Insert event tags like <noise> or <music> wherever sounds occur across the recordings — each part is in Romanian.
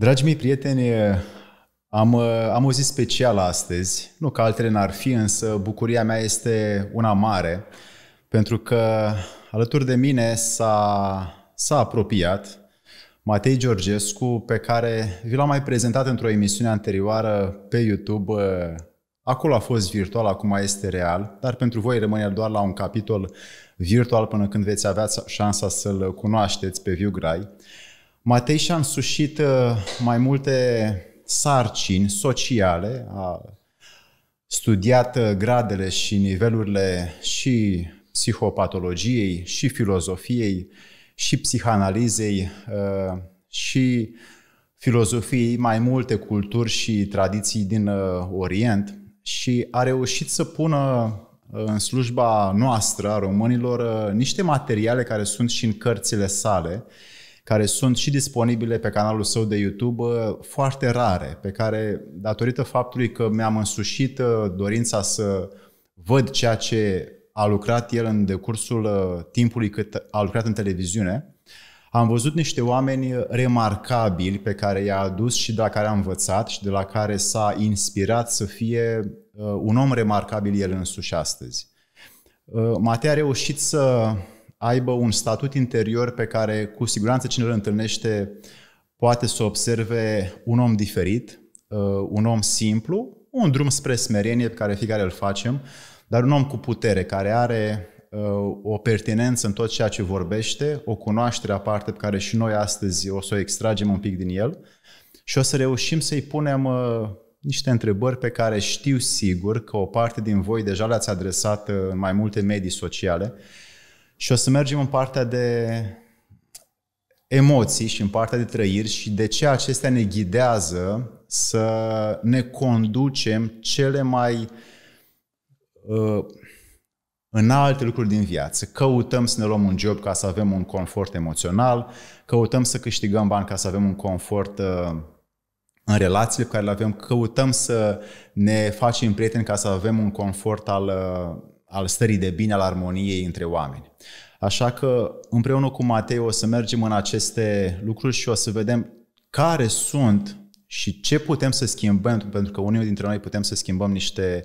Dragi mei prieteni, am, am o zi specială astăzi, nu că altele n-ar fi, însă bucuria mea este una mare, pentru că alături de mine s-a, s-a apropiat Matei Georgescu, pe care vi l-am mai prezentat într-o emisiune anterioară pe YouTube. Acolo a fost virtual, acum este real, dar pentru voi rămâne doar la un capitol virtual până când veți avea șansa să-l cunoașteți pe ViewGrai. Matei și-a însușit uh, mai multe sarcini sociale, a studiat uh, gradele și nivelurile și psihopatologiei, și filozofiei, și psihanalizei, uh, și filozofiei mai multe culturi și tradiții din Orient și a reușit să pună în slujba noastră a românilor niște materiale care sunt și în cărțile sale, care sunt și disponibile pe canalul său de YouTube, foarte rare, pe care, datorită faptului că mi-am însușit uh, dorința să văd ceea ce a lucrat el în decursul uh, timpului cât a lucrat în televiziune, am văzut niște oameni remarcabili pe care i-a adus și de la care a învățat și de la care s-a inspirat să fie uh, un om remarcabil el însuși astăzi. Matei a reușit să aibă un statut interior pe care cu siguranță cine îl întâlnește poate să observe un om diferit, uh, un om simplu, un drum spre smerenie pe care fiecare îl facem, dar un om cu putere care are uh, o pertinență în tot ceea ce vorbește, o cunoaștere aparte pe care și noi astăzi o să o extragem un pic din el și o să reușim să-i punem uh, niște întrebări pe care știu sigur că o parte din voi deja le-ați adresat în mai multe medii sociale și o să mergem în partea de emoții și în partea de trăiri și de ce acestea ne ghidează să ne conducem cele mai uh, în alte lucruri din viață. Căutăm să ne luăm un job ca să avem un confort emoțional, căutăm să câștigăm bani ca să avem un confort uh, în relațiile pe care le avem, căutăm să ne facem prieteni ca să avem un confort al uh, al stării de bine, al armoniei între oameni. Așa că împreună cu Matei o să mergem în aceste lucruri și o să vedem care sunt și ce putem să schimbăm, pentru că unii dintre noi putem să schimbăm niște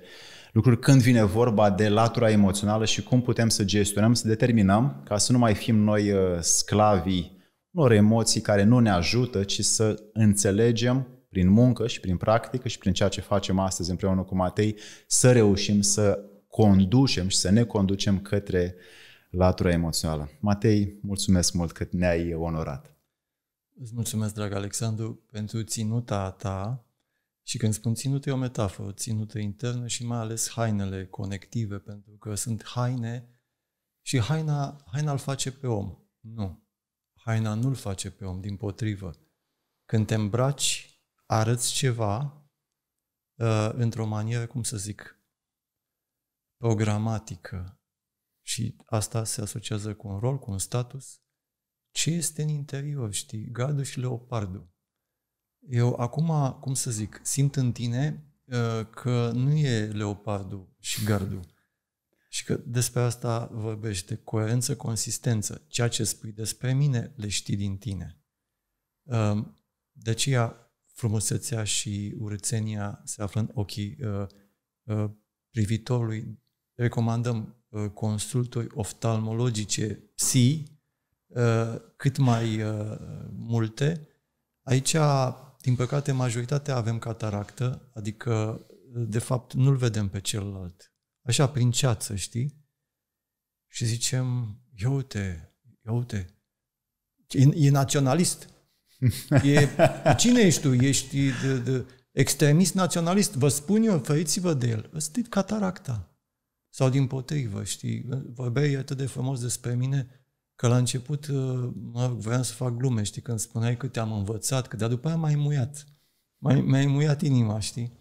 lucruri când vine vorba de latura emoțională și cum putem să gestionăm, să determinăm ca să nu mai fim noi uh, sclavii unor emoții care nu ne ajută, ci să înțelegem prin muncă și prin practică și prin ceea ce facem astăzi împreună cu Matei, să reușim să conducem și să ne conducem către latura emoțională. Matei, mulțumesc mult că ne-ai onorat. Îți mulțumesc, drag Alexandru, pentru ținuta ta și când spun ținută e o metaforă, ținută internă și mai ales hainele conective, pentru că sunt haine și haina, haina îl face pe om. Nu. Haina nu îl face pe om, din potrivă. Când te îmbraci, arăți ceva uh, într-o manieră, cum să zic, programatică o gramatică și asta se asociază cu un rol, cu un status, ce este în interior, știi, gadu și leopardu. Eu acum, cum să zic, simt în tine ă, că nu e leopardul și gardul. Și că despre asta vorbește coerență, consistență. Ceea ce spui despre mine le știi din tine. Ă, de aceea frumusețea și urățenia se află în ochii ă, privitorului recomandăm uh, consulturi oftalmologice psi uh, cât mai uh, multe. Aici, din păcate, majoritatea avem cataractă, adică, de fapt, nu-l vedem pe celălalt. Așa, prin ceață, știi? Și zicem, ia uite, ia uite, e, e naționalist. E, cine ești tu? Ești de, de, extremist naționalist. Vă spun eu, făiți vă de el. Ăsta e cataracta. Sau din potrivă, știi, vorbeai atât de frumos despre mine că la început uh, mă rog, vreau să fac glume, știi, când spuneai că te-am învățat, că dar după aia m-ai muiat. M-ai, mi-ai muiat inima, știi?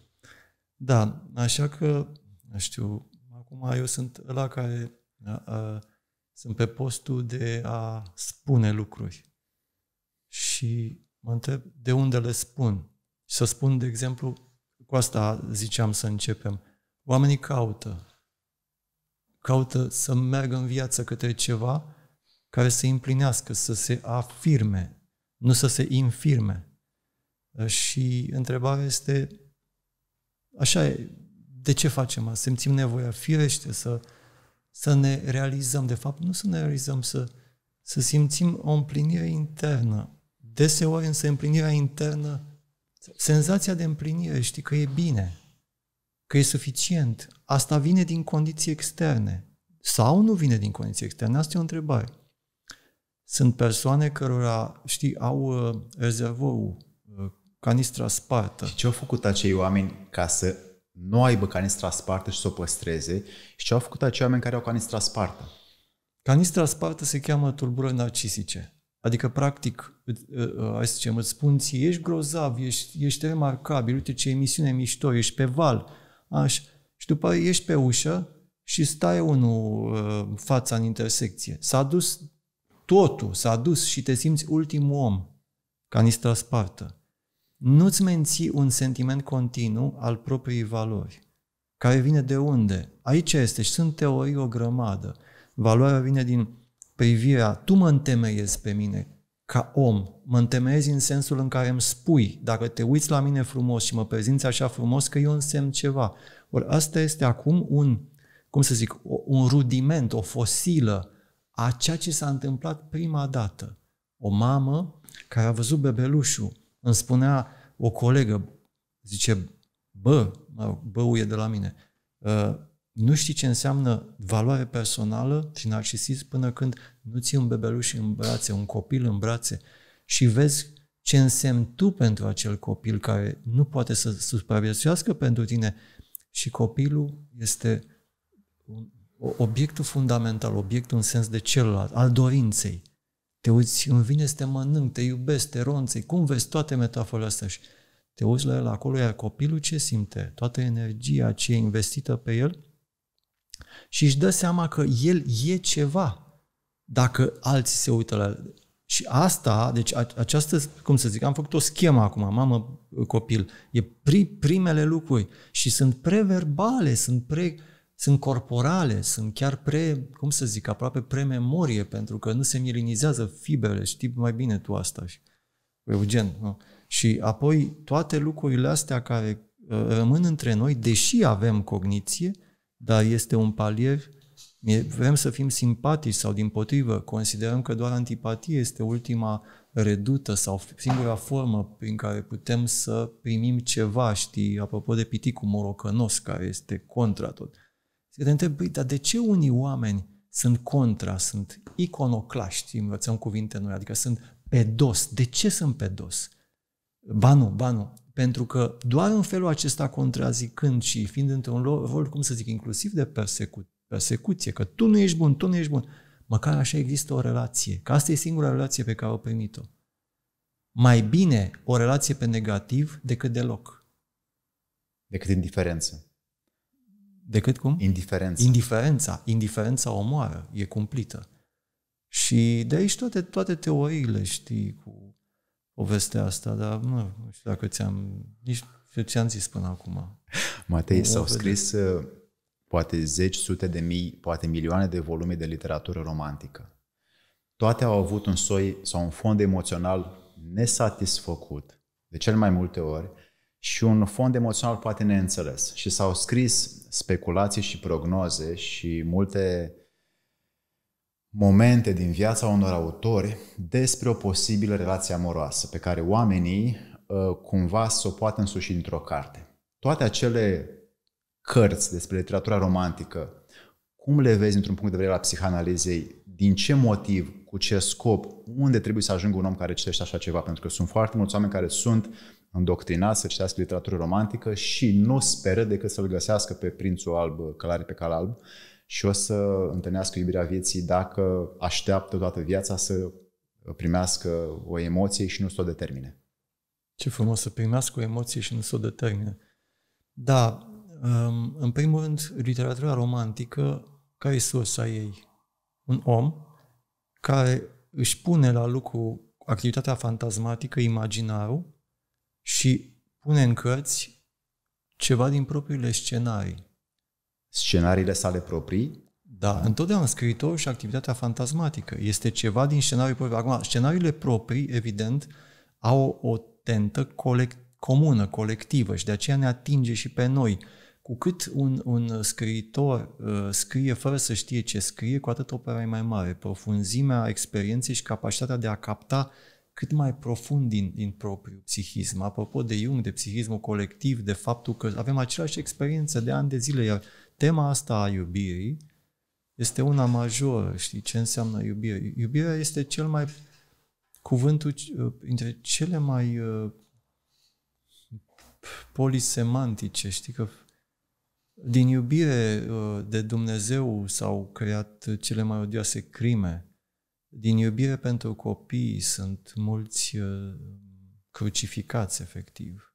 Da, așa că, nu știu, acum eu sunt la care a, da, a, sunt pe postul de a spune lucruri. Și mă întreb de unde le spun. Și să spun, de exemplu, cu asta ziceam să începem. Oamenii caută, caută să meargă în viață către ceva care să împlinească, să se afirme, nu să se infirme. Și întrebarea este, așa e, de ce facem asta? Simțim nevoia firește să, să ne realizăm, de fapt, nu să ne realizăm, să, să simțim o împlinire internă. Deseori însă împlinirea internă, senzația de împlinire, știi că e bine, că e suficient. Asta vine din condiții externe. Sau nu vine din condiții externe? Asta e o întrebare. Sunt persoane cărora, știi, au uh, rezervorul, uh, canistra spartă. Și ce au făcut acei oameni ca să nu aibă canistra spartă și să o păstreze? Și ce au făcut acei oameni care au canistra spartă? Canistra spartă se cheamă tulburări narcisice. Adică, practic, uh, uh, hai să zicem, îți spun ție, ești grozav, ești, ești remarcabil, uite ce emisiune mișto, ești pe val, Așa. Și după ieși pe ușă și stai unul uh, fața în intersecție. S-a dus totul, s-a dus și te simți ultimul om, ca niște spartă. Nu-ți menții un sentiment continuu al propriei valori. Care vine de unde? Aici este și sunt teorii o grămadă. Valoarea vine din privirea, tu mă întemeiezi pe mine, ca om, mă întemeiezi în sensul în care îmi spui, dacă te uiți la mine frumos și mă prezinți așa frumos, că eu însemn ceva. Ori asta este acum un, cum să zic, un rudiment, o fosilă a ceea ce s-a întâmplat prima dată. O mamă care a văzut bebelușul, îmi spunea o colegă, zice, bă, bă e de la mine, uh, nu știi ce înseamnă valoare personală și narcisism până când nu ții un bebeluș în brațe, un copil în brațe și vezi ce însemni tu pentru acel copil care nu poate să supraviețuiască pentru tine și copilul este obiectul fundamental, obiectul în sens de celălalt, al dorinței. Te uiți, îmi vine să te mănânc, te iubesc, te ronței, cum vezi toate metaforele astea și te uiți la el acolo, iar copilul ce simte? Toată energia ce e investită pe el și își dă seama că el e ceva dacă alții se uită la el. Și asta, deci această, cum să zic, am făcut o schemă acum, mamă, copil, e pri, primele lucruri și sunt preverbale, sunt pre, sunt corporale, sunt chiar pre, cum să zic, aproape prememorie, pentru că nu se mirinizează fibrele, știi mai bine tu asta și Eugen. Nu? Și apoi toate lucrurile astea care uh, rămân între noi, deși avem cogniție, dar este un palier. Vrem să fim simpatici sau din potrivă, considerăm că doar antipatie este ultima redută sau singura formă prin care putem să primim ceva, știi, apropo de piticul morocănos care este contra tot. Și te întreb, dar de ce unii oameni sunt contra, sunt iconoclaști, învățăm cuvinte noi, adică sunt pedos. De ce sunt pedos? Ba nu, ba nu. Pentru că doar în felul acesta contrazicând și fiind într-un rol, cum să zic, inclusiv de persecu- persecuție, că tu nu ești bun, tu nu ești bun, măcar așa există o relație, că asta e singura relație pe care o primit-o. Mai bine o relație pe negativ decât deloc. Decât indiferență. Decât cum? Indiferența. Indiferența. Indiferența omoară, e cumplită. Și de aici toate, toate teoriile, știi, cu povestea asta, dar nu, nu știu dacă ți-am... Nici ce ți-am zis până acum. Matei, s-au scris de... Uh, poate zeci, sute de mii, poate milioane de volume de literatură romantică. Toate au avut un soi sau un fond emoțional nesatisfăcut, de cel mai multe ori, și un fond emoțional poate neînțeles. Și s-au scris speculații și prognoze și multe momente din viața unor autori despre o posibilă relație amoroasă pe care oamenii uh, cumva să o poată însuși într-o carte. Toate acele cărți despre literatura romantică, cum le vezi într-un punct de vedere al psihanalizei, din ce motiv, cu ce scop, unde trebuie să ajungă un om care citește așa ceva, pentru că sunt foarte mulți oameni care sunt îndoctrinați să citească literatură romantică și nu speră decât să-l găsească pe prințul alb, călare pe cal alb, și o să întâlnească iubirea vieții dacă așteaptă toată viața să primească o emoție și nu să o determine. Ce frumos să primească o emoție și nu să o determine. Da, um, în primul rând, literatura romantică, care e sursa ei? Un om care își pune la lucru activitatea fantasmatică, imaginarul și pune în cărți ceva din propriile scenarii scenariile sale proprii. Da, da. întotdeauna scriitorul și activitatea fantasmatică este ceva din scenariul proprii. Acum, scenariile proprii, evident, au o tentă colect- comună, colectivă și de aceea ne atinge și pe noi. Cu cât un, un scriitor uh, scrie fără să știe ce scrie, cu atât opera e mai mare. Profunzimea experienței și capacitatea de a capta cât mai profund din, din propriul psihism. Apropo de Jung, de psihismul colectiv, de faptul că avem aceleași experiențe de ani de zile, iar tema asta a iubirii este una majoră. Știi ce înseamnă iubire? Iubirea este cel mai cuvântul între uh, cele mai uh, polisemantice, știi că din iubire uh, de Dumnezeu s-au creat cele mai odioase crime. Din iubire pentru copii sunt mulți uh, crucificați, efectiv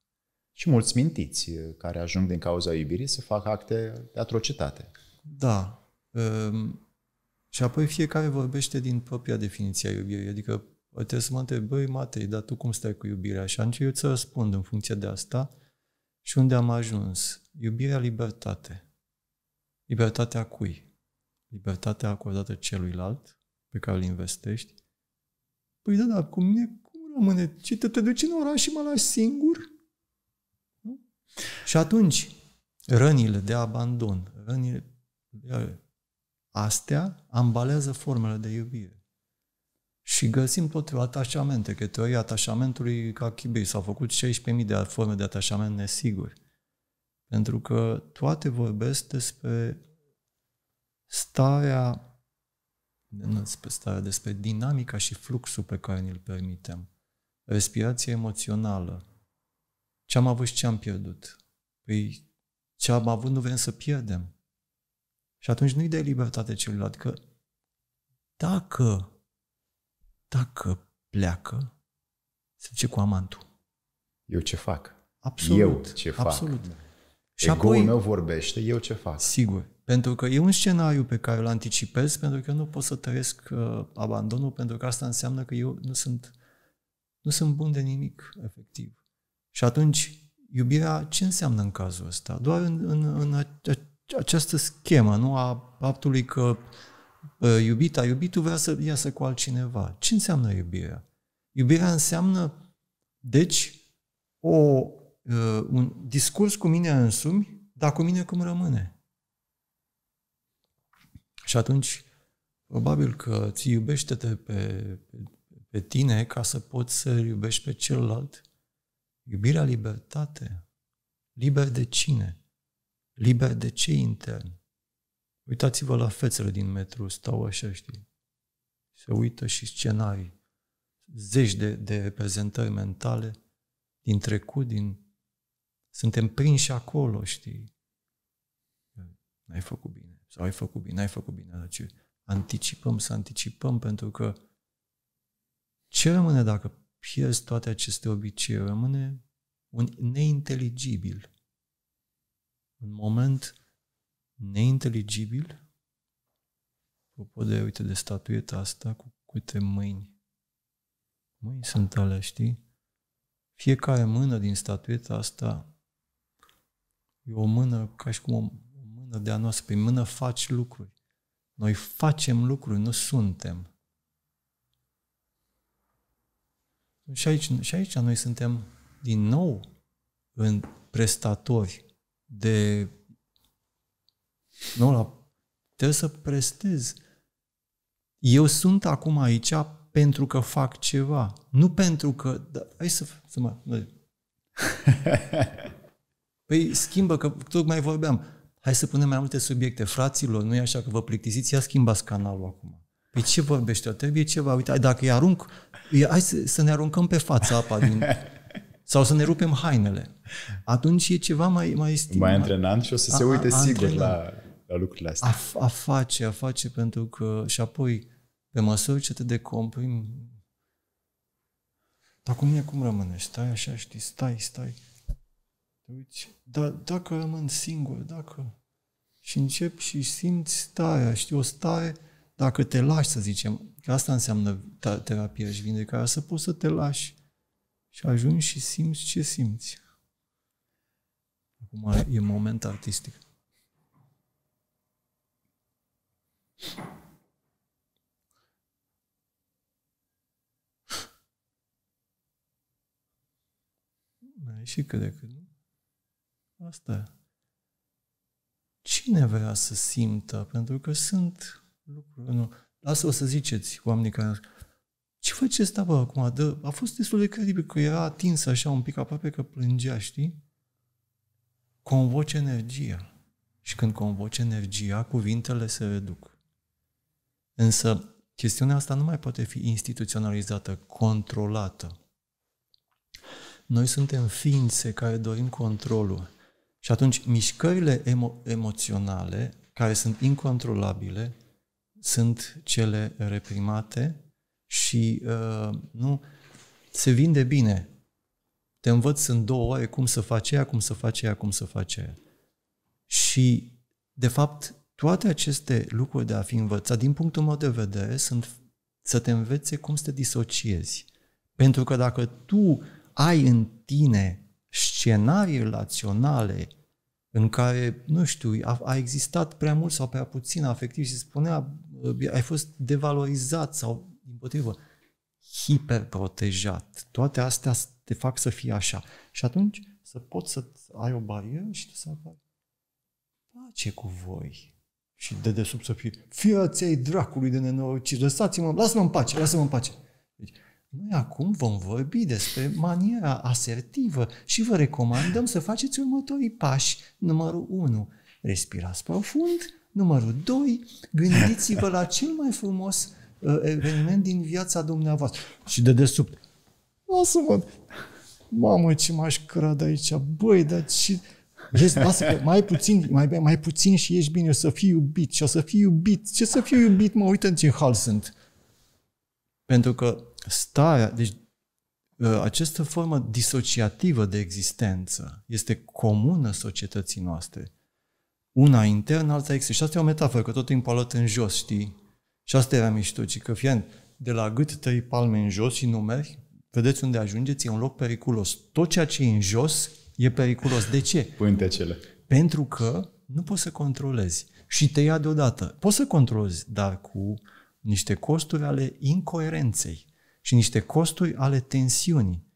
și mulți mintiți uh, care ajung din cauza iubirii să facă acte de atrocitate. Da. Um, și apoi fiecare vorbește din propria definiție a iubirii. Adică uh, trebuie să mă întreb, băi Matei, dar tu cum stai cu iubirea? Și atunci eu să răspund în funcție de asta și unde am ajuns. Iubirea libertate. Libertatea cui? Libertatea acordată celuilalt pe care îl investești. Păi da, dar cu mine cum rămâne? Ce te, te duci în oraș și mă lași singur? Și atunci, rănile de abandon, rănile de astea ambalează formele de iubire. Și găsim tot atașamente, că teoria atașamentului ca Chibei s-au făcut 16.000 de forme de atașament nesiguri. Pentru că toate vorbesc despre starea, nu despre starea, despre dinamica și fluxul pe care ne l permitem. Respirație emoțională, ce am avut și ce am pierdut? Păi ce am avut nu vrem să pierdem. Și atunci nu-i de libertate celuilalt, că dacă, dacă pleacă, se duce cu amantul. Eu ce fac? Absolut. Eu ce fac? Absolut. Și Ego-ul apoi, meu vorbește, eu ce fac? Sigur. Pentru că e un scenariu pe care îl anticipez, pentru că eu nu pot să trăiesc uh, abandonul, pentru că asta înseamnă că eu nu sunt, nu sunt bun de nimic, efectiv. Și atunci, iubirea ce înseamnă în cazul ăsta? Doar în, în, în această schemă, nu? A faptului că iubita, iubitul vrea să iasă cu altcineva. Ce înseamnă iubirea? Iubirea înseamnă, deci, o, ă, un discurs cu mine însumi, dar cu mine cum rămâne. Și atunci, probabil că ți iubește-te pe, pe, pe tine ca să poți să iubești pe celălalt Iubirea libertate. Liber de cine? Liber de ce intern? Uitați-vă la fețele din metru, stau așa, știi? Se uită și scenarii. Zeci de, de reprezentări mentale din trecut, din... Suntem prinși acolo, știi? N-ai făcut bine. Sau ai făcut bine, n-ai făcut bine. Dar ce? Anticipăm să anticipăm pentru că ce rămâne dacă pierzi toate aceste obiceiuri, rămâne un neinteligibil. Un moment neinteligibil, apropo de, uite, de statuieta asta cu câte mâini. Mâini sunt alea, știi? Fiecare mână din statueta asta e o mână ca și cum o, o mână de a noastră. Prin mână faci lucruri. Noi facem lucruri, nu suntem. Și aici, și aici noi suntem din nou în prestatori de... Nu, la, trebuie să prestez. Eu sunt acum aici pentru că fac ceva, nu pentru că... Da, hai să, să mă... <laughs> Păi schimbă, că tocmai vorbeam. Hai să punem mai multe subiecte. Fraților, nu e așa că vă plictisiți, ia schimbați canalul acum. Păi ce vorbești? -o? Trebuie ceva. Uite, dacă îi arunc, hai să, să ne aruncăm pe fața apa din... <laughs> sau să ne rupem hainele. Atunci e ceva mai mai stimat. Mai antrenant și o să se uite a, sigur la, la lucrurile astea. A, a face, a face pentru că și apoi pe măsură ce te decompui dar cum e, cum rămâne? Stai așa, știi, stai, stai. Uite, Da, dacă rămân singur, dacă... Și încep și simți starea, știi, o stare dacă te lași, să zicem, că asta înseamnă terapia și vindecarea, să poți să te lași și ajungi și simți ce simți. Acum e moment artistic. Mai și cât de cât, nu? Asta. Cine vrea să simtă? Pentru că sunt lucruri. Nu. Asta o să ziceți oamenii care ce face asta, bă, acum? Dă, a fost destul de credibil că era atins așa un pic aproape că plângea, știi? Convoce energia. Și când convoce energia, cuvintele se reduc. Însă, chestiunea asta nu mai poate fi instituționalizată, controlată. Noi suntem ființe care dorim controlul. Și atunci, mișcările emo- emoționale, care sunt incontrolabile, sunt cele reprimate și uh, nu se vinde bine. Te învăț în două ore cum să faci aia, cum să faci aia, cum să faci aia. Și, de fapt, toate aceste lucruri de a fi învățat, din punctul meu de vedere, sunt să te învețe cum să te disociezi. Pentru că dacă tu ai în tine scenarii relaționale în care, nu știu, a, a existat prea mult sau prea puțin afectiv și spunea Uh, ai fost devalorizat sau, din potrivă, hiperprotejat. Toate astea te fac să fii așa. Și atunci să poți să ai o barieră și să apari pace cu voi. Și de desubt să fie, fiaței dracului de nenorocit, lăsați-mă, lasă-mă în pace, lasă-mă în pace. Deci, noi acum vom vorbi despre maniera asertivă și vă recomandăm să faceți următorii pași. Numărul 1. Respirați profund, Numărul 2, gândiți-vă la cel mai frumos uh, eveniment din viața dumneavoastră. Și de desubt. Lasă-mă! Mamă, ce m-aș crăd aici! Băi, dar ce... Vezi, lasă că mai puțin, mai, mai puțin și ești bine, o să fii iubit și o să fii iubit. Ce să fiu iubit, mă, uită în ce hal sunt. Pentru că starea, deci uh, această formă disociativă de existență este comună societății noastre una internă, alta externă. Și asta e o metaforă, că tot timpul alăt în jos, știi? Și asta era mișto, ci că fie de la gât trei palme în jos și numeri, vedeți unde ajungeți, e un loc periculos. Tot ceea ce e în jos e periculos. De ce? Pântecele. Pentru că nu poți să controlezi și te ia deodată. Poți să controlezi, dar cu niște costuri ale incoerenței și niște costuri ale tensiunii.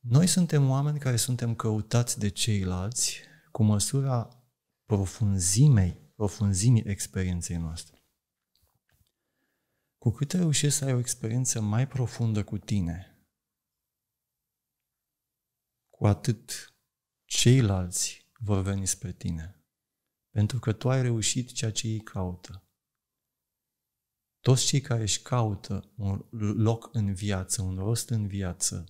Noi suntem oameni care suntem căutați de ceilalți cu măsura profunzimei, profunzimii experienței noastre. Cu cât reușești să ai o experiență mai profundă cu tine, cu atât ceilalți vor veni spre tine. Pentru că tu ai reușit ceea ce ei caută. Toți cei care își caută un loc în viață, un rost în viață,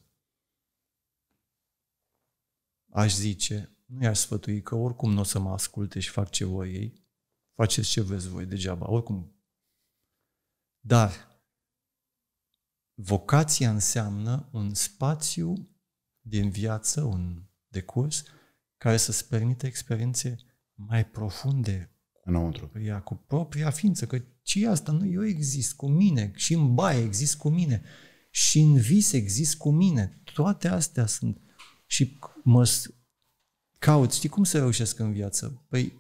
aș zice, nu i-aș sfătui că oricum nu o să mă asculte și fac ce voi ei, faceți ce vezi voi degeaba, oricum. Dar vocația înseamnă un spațiu din viață, un decurs, care să-ți permite experiențe mai profunde înăuntru. Ea, cu propria ființă, că ce asta? Nu, eu exist cu mine, și în baie exist cu mine, și în vis exist cu mine. Toate astea sunt. Și mă, caut, știi cum să reușesc în viață? Păi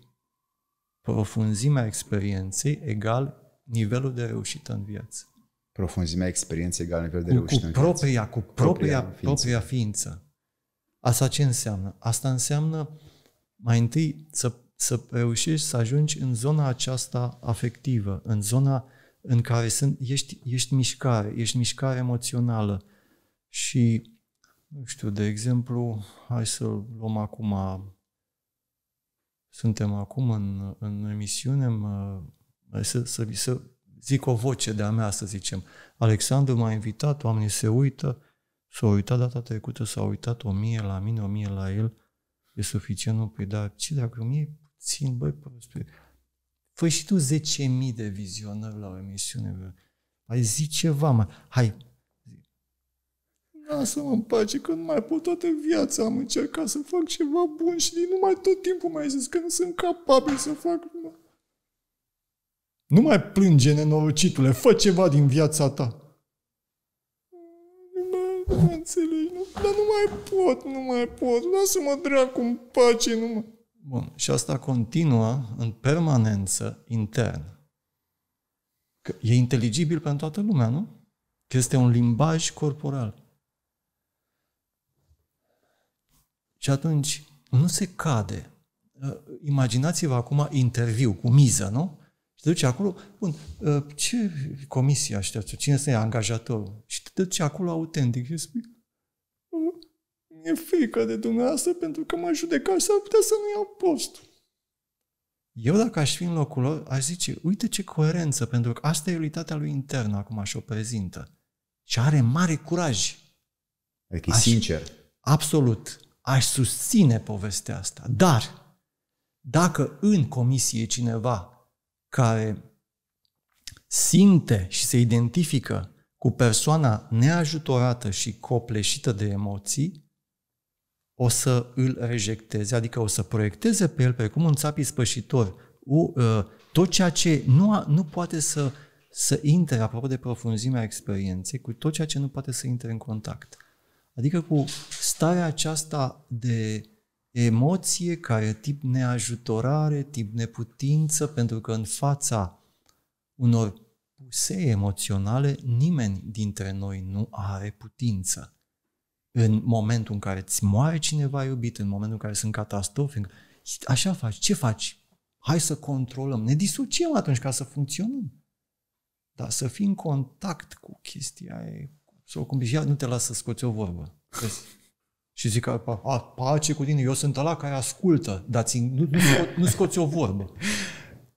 profunzimea experienței egal nivelul de reușită în viață. Profunzimea experienței egal nivelul de cu, reușită cu în propria, viață. Cu propria, propria, ființă. propria ființă. Asta ce înseamnă? Asta înseamnă mai întâi să, să reușești să ajungi în zona aceasta afectivă, în zona în care sunt, ești, ești mișcare, ești mișcare emoțională și nu știu, de exemplu, hai să luăm acum, suntem acum în, în emisiune, mă, să, să, să zic o voce de-a mea, să zicem. Alexandru m-a invitat, oamenii se uită, s-au uitat data trecută, s-au uitat o mie la mine, o mie la el, e suficient, nu? Păi da, ce dacă o mie puțin, băi, păi, fă și tu 10.000 de vizionări la o emisiune, bă. ai zi ceva, mă, hai, Lasă-mă în pace, că nu mai pot toată viața am încercat să fac ceva bun și nu mai tot timpul mai zis că nu sunt capabil să fac. Nu mai plânge, nenorocitule, fă ceva din viața ta. Nu mai, nu nu, dar nu mai pot, nu mai pot, lasă-mă dracu în pace, nu mai... Bun, și asta continuă în permanență intern. Că e inteligibil pentru toată lumea, nu? Că este un limbaj corporal. Și atunci nu se cade. Ă, imaginați-vă acum interviu cu miză, nu? Și te duci acolo, bun, ă, ce comisie așteaptă? Cine este angajatorul? Și te duci acolo autentic și spui, ă, e frică de dumneavoastră pentru că mă judecați, s-ar putea să nu iau postul. Eu dacă aș fi în locul lor, aș zice, uite ce coerență, pentru că asta e realitatea lui internă acum și o prezintă. Și are mare curaj. Adică e sincer. Absolut aș susține povestea asta. Dar dacă în comisie cineva care simte și se identifică cu persoana neajutorată și copleșită de emoții, o să îl rejecteze, adică o să proiecteze pe el precum un țap spășitor, ă, tot ceea ce nu, a, nu poate să, să intre apropo de profunzimea experienței, cu tot ceea ce nu poate să intre în contact. Adică cu starea aceasta de emoție care tip neajutorare, tip neputință, pentru că în fața unor pusei emoționale nimeni dintre noi nu are putință. În momentul în care îți moare cineva iubit, în momentul în care sunt catastrofe, așa faci, ce faci? Hai să controlăm, ne disuciem atunci ca să funcționăm. Dar să fii în contact cu chestia e sau cum zice, ia, nu te las să scoți o vorbă. Vezi? Și zic, a, a, pace cu tine, eu sunt ăla care ascultă, dar țin, nu, nu, sco- nu scoți o vorbă. <laughs>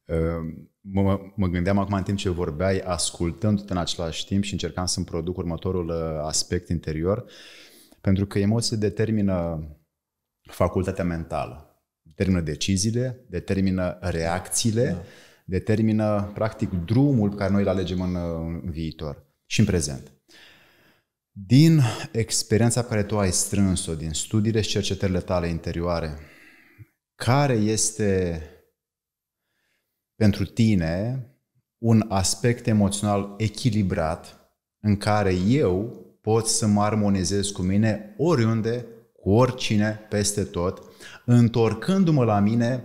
Ehm, mă, mă, gândeam acum în timp ce vorbeai, ascultându-te în același timp și încercam să-mi produc următorul ă, aspect interior, pentru că emoțiile determină facultatea mentală, determină deciziile, determină reacțiile, da. determină, practic, drumul pe care noi îl alegem în, în viitor și în prezent. Din experiența care tu ai strâns-o, din studiile și cercetările tale interioare, care este pentru tine un aspect emoțional echilibrat în care eu pot să mă armonizez cu mine oriunde, cu oricine, peste tot, întorcându-mă la mine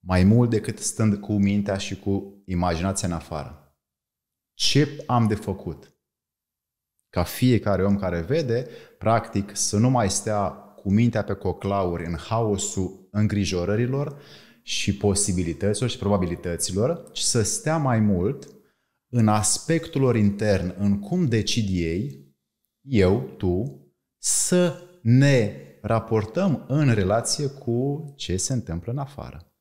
mai mult decât stând cu mintea și cu imaginația în afară. Ce am de făcut? ca fiecare om care vede, practic, să nu mai stea cu mintea pe coclauri în haosul îngrijorărilor și posibilităților și probabilităților, ci să stea mai mult în aspectul lor intern, în cum decid ei, eu, tu, să ne raportăm în relație cu ce se întâmplă în afară.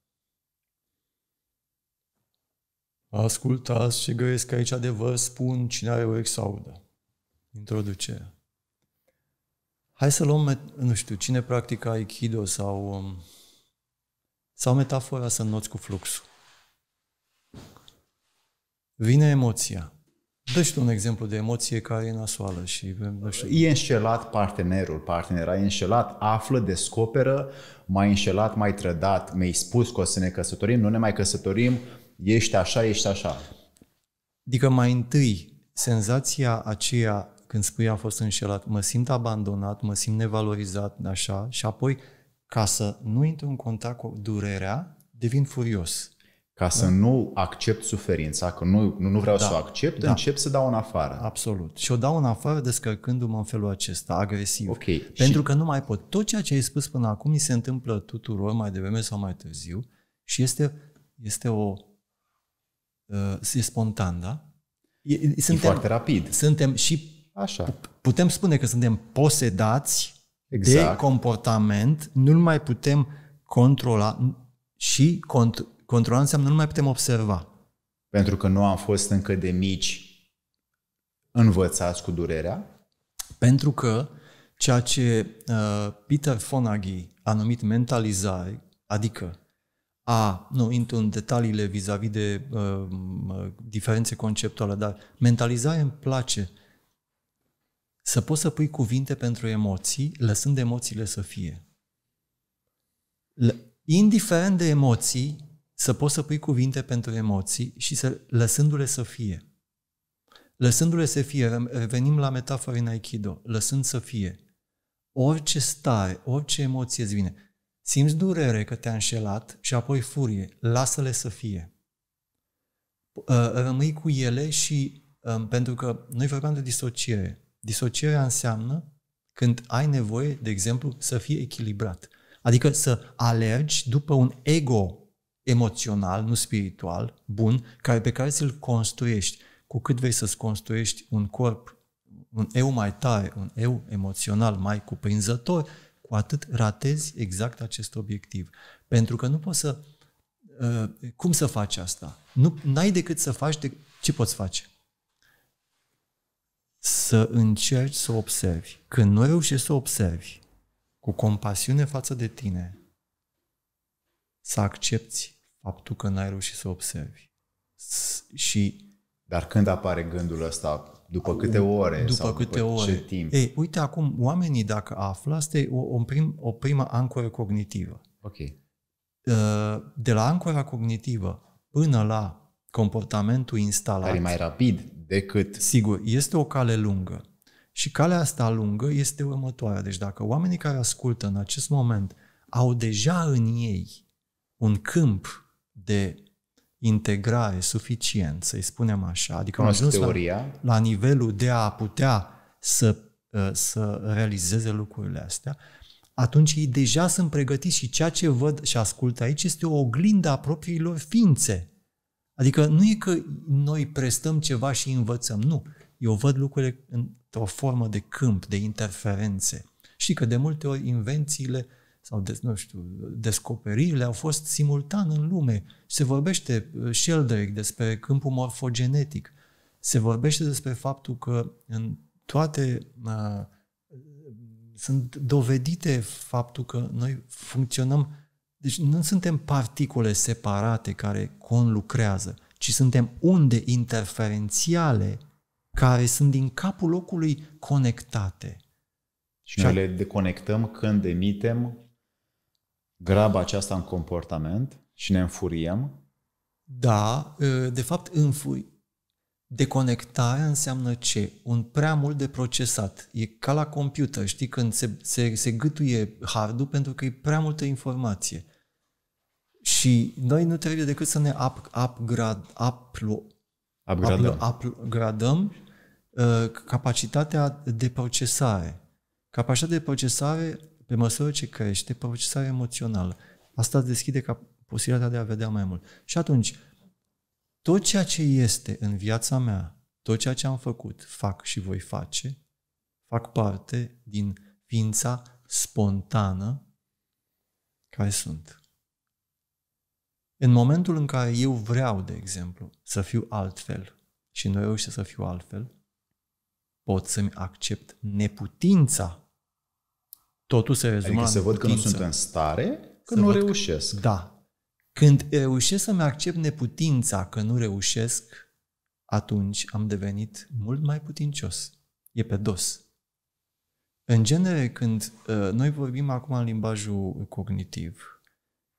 Ascultați și găiesc aici adevăr, spun cine are o exaudă introduce. Hai să luăm, nu știu, cine practică Aikido sau, um, sau metafora să înnoți cu fluxul. Vine emoția. dă tu un exemplu de emoție care e nasoală și... Știu. E înșelat partenerul, partenera e înșelat, află, descoperă, m înșelat, mai trădat, mi-ai spus că o să ne căsătorim, nu ne mai căsătorim, ești așa, ești așa. Adică mai întâi senzația aceea când spui a fost înșelat, mă simt abandonat, mă simt nevalorizat, așa, și apoi, ca să nu intru în contact cu durerea, devin furios. Ca să da. nu accept suferința, că nu, nu, nu vreau da. să o accept, da. încep să dau în afară. Absolut. Și o dau în afară descărcându-mă în felul acesta, agresiv. Okay. Pentru și... că nu mai pot. Tot ceea ce ai spus până acum mi se întâmplă tuturor, mai devreme sau mai târziu, și este, este o... Uh, e spontan, da? E, suntem, e foarte rapid. Suntem și Așa. Putem spune că suntem posedați exact. de comportament, nu mai putem controla și cont- controla înseamnă nu mai putem observa. Pentru că nu am fost încă de mici învățați cu durerea? Pentru că ceea ce uh, Peter Fonaghi a numit mentalizare, adică a, nu intru în detaliile vis-a-vis de uh, uh diferențe conceptuale, dar mentalizare îmi place. Uh, să poți să pui cuvinte pentru emoții, lăsând emoțiile să fie. Indiferent de emoții, să poți să pui cuvinte pentru emoții și să, lăsându-le să fie. Lăsându-le să fie, revenim la metafora în Aikido, lăsând să fie. Orice stare, orice emoție îți vine. Simți durere că te-a înșelat și apoi furie, lasă-le să fie. Uh, rămâi cu ele și, um, pentru că noi vorbeam de disociere, Disocierea înseamnă când ai nevoie, de exemplu, să fii echilibrat. Adică să alergi după un ego emoțional, nu spiritual, bun, care, pe care să l construiești. Cu cât vei să-ți construiești un corp, un eu mai tare, un eu emoțional mai cuprinzător, cu atât ratezi exact acest obiectiv. Pentru că nu poți să... Uh, cum să faci asta? Nu ai decât să faci de, ce poți face? să încerci să observi. Când nu reușești să observi cu compasiune față de tine, să accepti faptul că n-ai reușit să observi. Și dar când apare gândul ăsta? După câte ore? După sau câte după ore. Ce timp? Ei, uite acum, oamenii dacă află, asta e o, o, prim, o primă ancoră cognitivă. Ok. Uh, de la ancora cognitivă până la comportamentul instalat. Care e mai rapid decât... Sigur, este o cale lungă. Și calea asta lungă este următoarea. Deci dacă oamenii care ascultă în acest moment au deja în ei un câmp de integrare suficient, să-i spunem așa, adică Cunosc au ajuns La, la nivelul de a putea să, ă, să realizeze lucrurile astea, atunci ei deja sunt pregătiți și ceea ce văd și ascultă aici este o oglindă a propriilor ființe. Adică nu e că noi prestăm ceva și învățăm, nu. Eu văd lucrurile într-o formă de câmp, de interferențe. Și că de multe ori invențiile sau, de, nu știu, descoperirile au fost simultan în lume. Se vorbește uh, Sheldrake despre câmpul morfogenetic. Se vorbește despre faptul că în toate uh, sunt dovedite faptul că noi funcționăm deci nu suntem particule separate care conlucrează, ci suntem unde interferențiale care sunt din capul locului conectate. Și noi le deconectăm când emitem graba aceasta în comportament și ne înfuriem? Da, ă, de fapt înfui. Deconectarea înseamnă ce? Un prea mult de procesat. E ca la computer, știi, când se, se, se gâtuie hardul pentru că e prea multă informație. Și noi nu trebuie decât să ne up, upgrad, up, upgradăm, upgradăm uh, capacitatea de procesare. Capacitatea de procesare, pe măsură ce crește, procesare emoțională. Asta deschide ca posibilitatea de a vedea mai mult. Și atunci, tot ceea ce este în viața mea, tot ceea ce am făcut, fac și voi face, fac parte din ființa spontană care sunt. În momentul în care eu vreau, de exemplu, să fiu altfel și nu reușesc să fiu altfel, pot să-mi accept neputința. Totul se rezumă adică la văd că nu sunt în stare, că nu reușesc. Că, da. Când reușesc să-mi accept neputința că nu reușesc, atunci am devenit mult mai putincios. E pe dos. În genere, când uh, noi vorbim acum în limbajul cognitiv,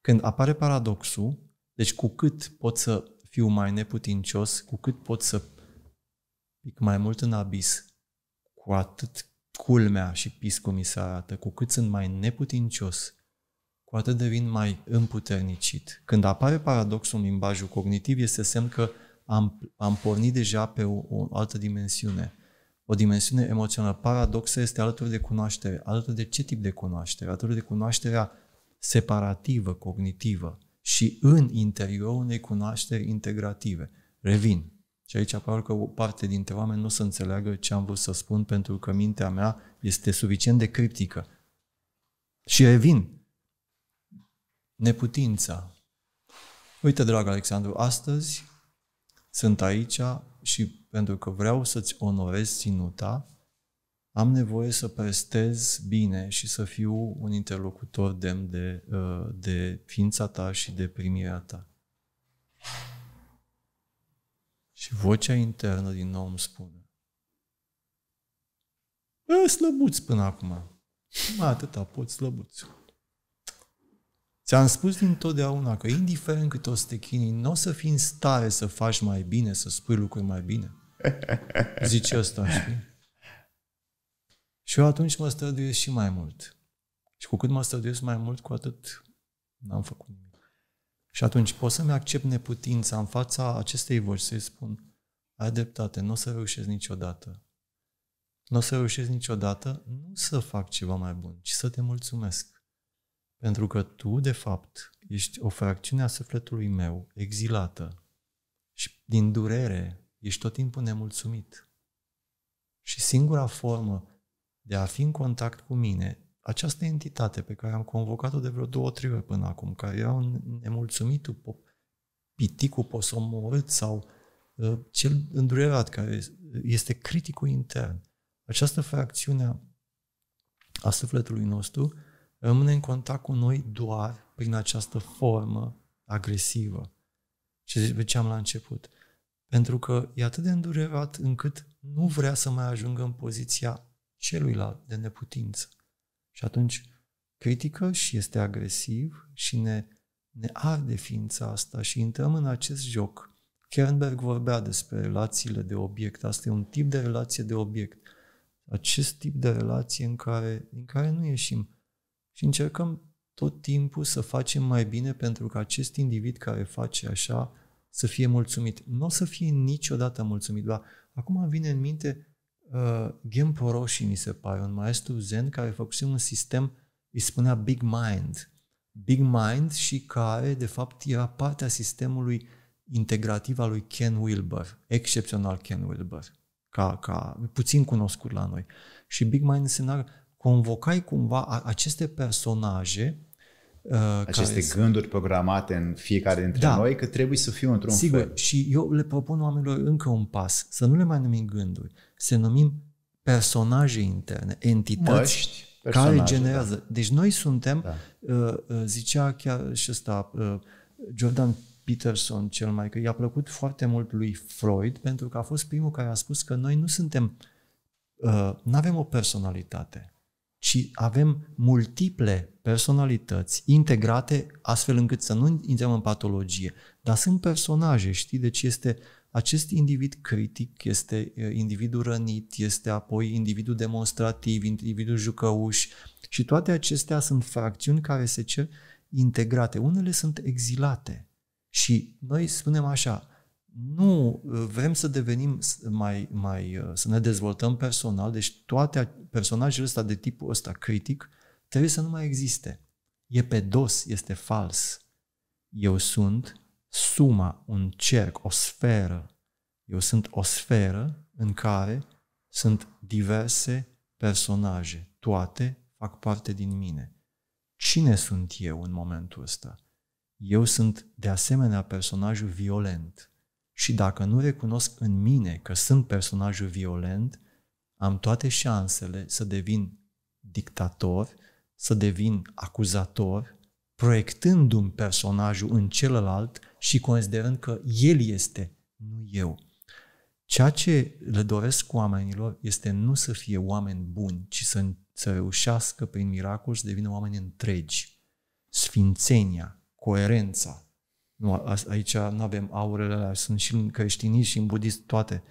când apare paradoxul, deci cu cât pot să fiu mai neputincios, cu cât pot să pic mai mult în abis, cu atât culmea și piscul mi se arată, cu cât sunt mai neputincios, cu atât devin mai împuternicit. Când apare paradoxul în limbajul cognitiv, este semn că am, am pornit deja pe o, o altă dimensiune, o dimensiune emoțională. Paradoxul este alături de cunoaștere, alături de ce tip de cunoaștere, alături de cunoașterea separativă, cognitivă, și în interiorul unei cunoașteri integrative. Revin. Și aici apar că o parte dintre oameni nu o să înțeleagă ce am vrut să spun pentru că mintea mea este suficient de criptică. Și revin. Neputința. Uite, drag Alexandru, astăzi sunt aici și pentru că vreau să-ți onorez ținuta, am nevoie să prestez bine și să fiu un interlocutor demn de, uh, de ființa ta și de primirea ta. Și vocea internă din nou îmi spune. Ă, slăbuți până acum. Mai atâta poți slăbuți. Ți-am spus dintotdeauna că indiferent cât o să te chinii, nu o să fii în stare să faci mai bine, să spui lucruri mai bine. Zice ăsta, știi? Și eu atunci mă străduiesc și mai mult. Și cu cât mă străduiesc mai mult, cu atât n-am făcut nimic. Și atunci pot să-mi accept neputința în fața acestei voci, să-i spun, ai dreptate, nu o să reușesc niciodată. Nu o să reușesc niciodată nu să fac ceva mai bun, ci să te mulțumesc. Pentru că tu, de fapt, ești o fracțiune a sufletului meu, exilată. Și din durere, ești tot timpul nemulțumit. Și singura formă de a fi în contact cu mine, această entitate pe care am convocat-o de vreo două, trei ori până acum, care era un nemulțumitul, piticul posomorât sau uh, cel îndurerat care este criticul intern, această fracțiune a sufletului nostru rămâne în contact cu noi doar prin această formă agresivă. Ce ziceam la început. Pentru că e atât de îndurerat încât nu vrea să mai ajungă în poziția celuilalt de neputință. Și atunci critică și este agresiv și ne, ne arde ființa asta și intrăm în acest joc. Kernberg vorbea despre relațiile de obiect. Asta e un tip de relație de obiect. Acest tip de relație în care, în care nu ieșim. Și încercăm tot timpul să facem mai bine pentru că acest individ care face așa să fie mulțumit. Nu o să fie niciodată mulțumit, dar acum vine în minte uh, Genpo Roshi, mi se pare, un maestru zen care făcuse un sistem, îi spunea Big Mind. Big Mind și care, de fapt, era partea sistemului integrativ al lui Ken Wilber, excepțional Ken Wilber, ca, ca puțin cunoscut la noi. Și Big Mind însemna convocai cumva aceste personaje Uh, Aceste gânduri programate în fiecare dintre da. noi că trebuie să fiu într-un Sigur, fel. și eu le propun oamenilor încă un pas, să nu le mai numim gânduri, să numim personaje interne, entități Măști, care generează. Da. Deci noi suntem, da. Uh, uh, zicea chiar și ăsta, uh, Jordan Peterson cel mai, că i-a plăcut foarte mult lui Freud pentru că a fost primul care a spus că noi nu suntem, uh, nu avem o personalitate și avem multiple personalități integrate astfel încât să nu intrăm în patologie. Dar sunt personaje, știi? Deci este acest individ critic, este individul rănit, este apoi individul demonstrativ, individul jucăuș și toate acestea sunt fracțiuni care se cer integrate. Unele sunt exilate și noi spunem așa, nu ă, vrem să devenim mai, mai, ă, să ne dezvoltăm personal, deci toate personajele ăsta de tipul ăsta critic trebuie să nu mai existe. E pe dos, este fals. Eu sunt suma, un cerc, o sferă. Eu sunt o sferă în care sunt diverse personaje. Toate fac parte din mine. Cine sunt eu în momentul ăsta? Eu sunt de asemenea personajul violent și dacă nu recunosc în mine că sunt personajul violent, am toate șansele să devin dictator, să devin acuzator, proiectându-mi personajul în celălalt și considerând că el este, nu eu. Ceea ce le doresc oamenilor este nu să fie oameni buni, ci să, să reușească prin miracol să devină oameni întregi. Sfințenia, coerența, nu, aici nu avem aurele alea, sunt și în creștinism și în budist toate.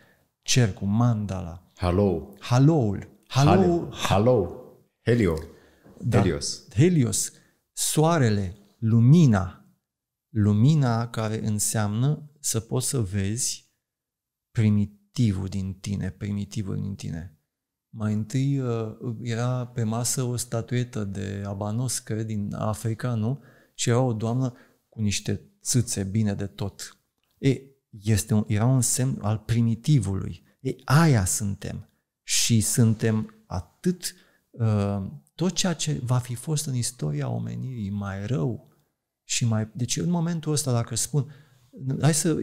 Cer cu mandala. Halo. Haloul. Halo. Halo. Helio. Da. Helios. Helios. Soarele, lumina. Lumina care înseamnă să poți să vezi primitivul din tine, primitivul din tine. Mai întâi uh, era pe masă o statuetă de Abanos, cred, din Africa, nu? Și era o doamnă cu niște țâțe bine de tot. E, este un, era un semn al primitivului. E, aia suntem. Și suntem atât uh, tot ceea ce va fi fost în istoria omenirii mai rău și mai... Deci în momentul ăsta, dacă spun, hai să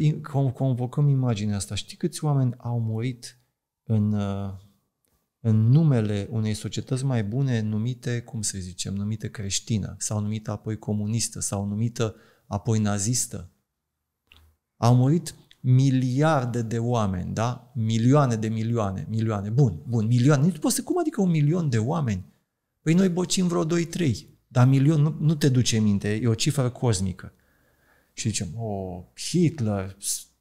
convocăm imaginea asta, știi câți oameni au murit în, uh, în numele unei societăți mai bune numite, cum să zicem, numite creștină sau numită apoi comunistă sau numită uh, apoi nazistă. Au murit miliarde de oameni, da? Milioane de milioane, milioane. Bun, bun, milioane. Nici poți să, cum adică un milion de oameni? Păi noi bocim vreo 2-3, dar milion nu, nu te duce minte, e o cifră cosmică. Și zicem, o, oh, Hitler,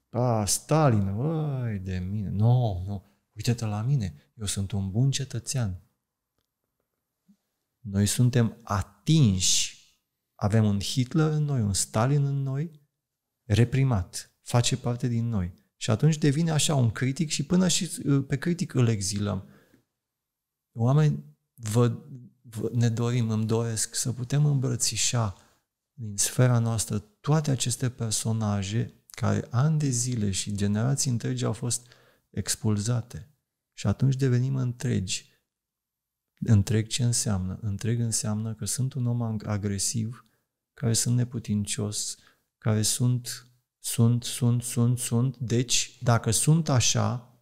a, Stalin, ai de mine, nu, no, nu, no. uite-te la mine, eu sunt un bun cetățean. Noi suntem atinși avem un Hitler în noi, un Stalin în noi, reprimat, face parte din noi. Și atunci devine așa un critic și până și uh, pe critic îl exilăm. Oameni, vă, vă, ne dorim, îmi doresc să putem îmbrățișa din sfera noastră toate aceste personaje care ani de zile și generații întregi au fost expulzate. Și atunci devenim întregi. Întreg ce înseamnă? Întreg înseamnă că sunt un om agresiv, care sunt neputincios, care sunt, sunt, sunt, sunt, sunt. Deci, dacă sunt așa,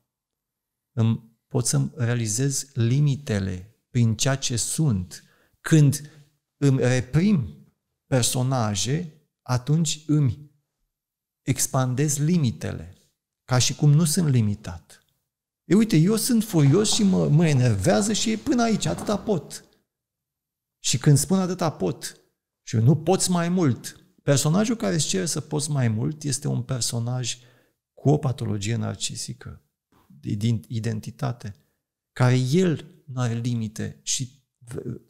îmi, pot să-mi realizez limitele prin ceea ce sunt. Când îmi reprim personaje, atunci îmi expandez limitele, ca și cum nu sunt limitat. E uite, eu sunt furios și mă, mă enervează și până aici, atâta pot. Și când spun atâta pot, și nu poți mai mult. Personajul care îți cere să poți mai mult este un personaj cu o patologie narcisică, din identitate, care el nu are limite și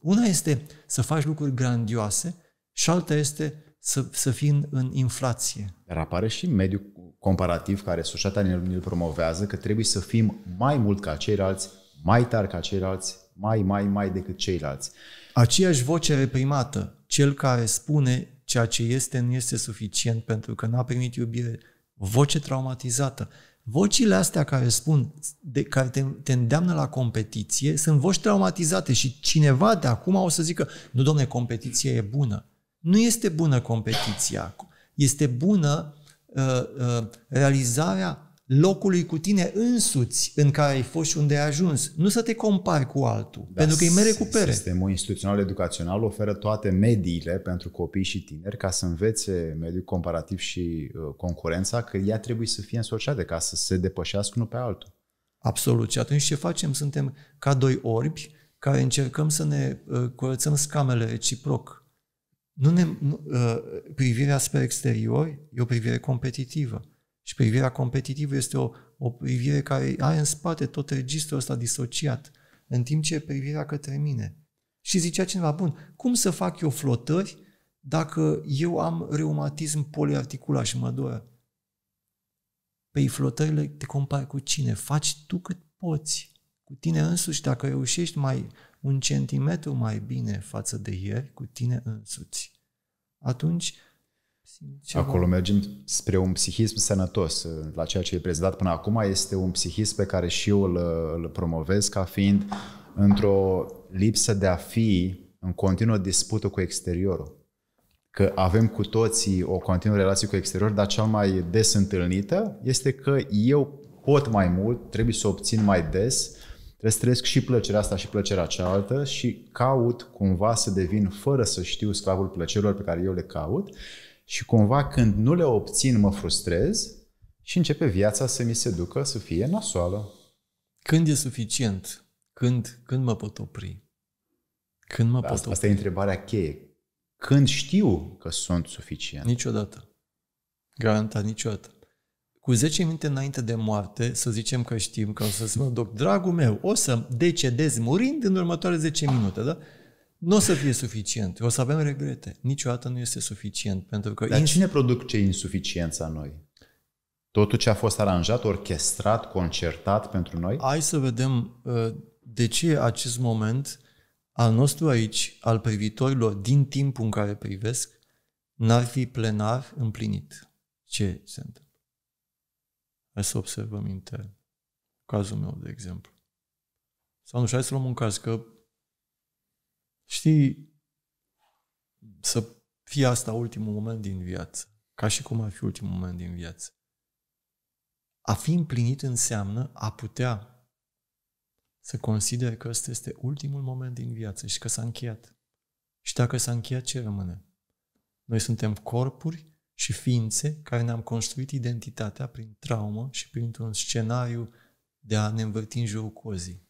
una este să faci lucruri grandioase și alta este să, să fii în, în inflație. Dar apare și mediul comparativ care societatea ne îl promovează că trebuie să fim mai mult ca ceilalți, mai tari ca ceilalți, mai, mai, mai decât ceilalți. Aceeași voce reprimată cel care spune ceea ce este nu este suficient pentru că n-a primit iubire, voce traumatizată. Vocile astea care spun, de, care te, te îndeamnă la competiție, sunt voci traumatizate și cineva de acum o să zică, nu domne, competiția e bună. Nu este bună competiția. Este bună uh, uh, realizarea locului cu tine însuți în care ai fost și unde ai ajuns. Nu să te compari cu altul, da, pentru că îi mere cu pere. Sistemul instituțional educațional oferă toate mediile pentru copii și tineri ca să învețe mediul comparativ și uh, concurența, că ea trebuie să fie însociate ca să se depășească unul pe altul. Absolut. Și atunci ce facem? Suntem ca doi orbi care încercăm să ne uh, curățăm scamele reciproc. Nu ne, uh, privirea spre exterior e o privire competitivă și privirea competitivă este o, o privire care are în spate tot registrul ăsta disociat, în timp ce e privirea către mine. Și zicea cineva, bun, cum să fac eu flotări dacă eu am reumatism poliarticular și mă doară? Păi flotările te compari cu cine? Faci tu cât poți. Cu tine însuți, dacă reușești mai un centimetru mai bine față de ieri, cu tine însuți, atunci ceva. Acolo mergem spre un psihism sănătos. La ceea ce e prezentat până acum este un psihism pe care și eu îl, îl promovez ca fiind într-o lipsă de a fi în continuă dispută cu exteriorul. Că avem cu toții o continuă relație cu exteriorul, dar cea mai des întâlnită este că eu pot mai mult, trebuie să obțin mai des, trebuie să trăiesc și plăcerea asta și plăcerea cealaltă și caut cumva să devin, fără să știu, sclavul plăcerilor pe care eu le caut și cumva când nu le obțin, mă frustrez și începe viața să mi se ducă să fie nasoală. Când e suficient? Când, când mă pot opri? Când mă asta, pot opri? Asta e întrebarea cheie. Când știu că sunt suficient? Niciodată. Garantat, niciodată. Cu 10 minute înainte de moarte, să zicem că știm că o să mă duc, dragul meu, o să decedez murind în următoarele 10 minute, da? nu o să fie suficient. O să avem regrete. Niciodată nu este suficient. Pentru că Dar ins... cine produce insuficiența noi? Totul ce a fost aranjat, orchestrat, concertat pentru noi? Hai să vedem uh, de ce acest moment al nostru aici, al privitorilor, din timpul în care privesc, n-ar fi plenar împlinit. Ce se întâmplă? Hai să observăm intern. Cazul meu, de exemplu. Sau nu știu, hai să luăm un caz, că Știi, să fie asta ultimul moment din viață. Ca și cum ar fi ultimul moment din viață. A fi împlinit înseamnă a putea să consideri că ăsta este ultimul moment din viață și că s-a încheiat. Și dacă s-a încheiat, ce rămâne? Noi suntem corpuri și ființe care ne-am construit identitatea prin traumă și printr-un scenariu de a ne învârti în jurul cozii.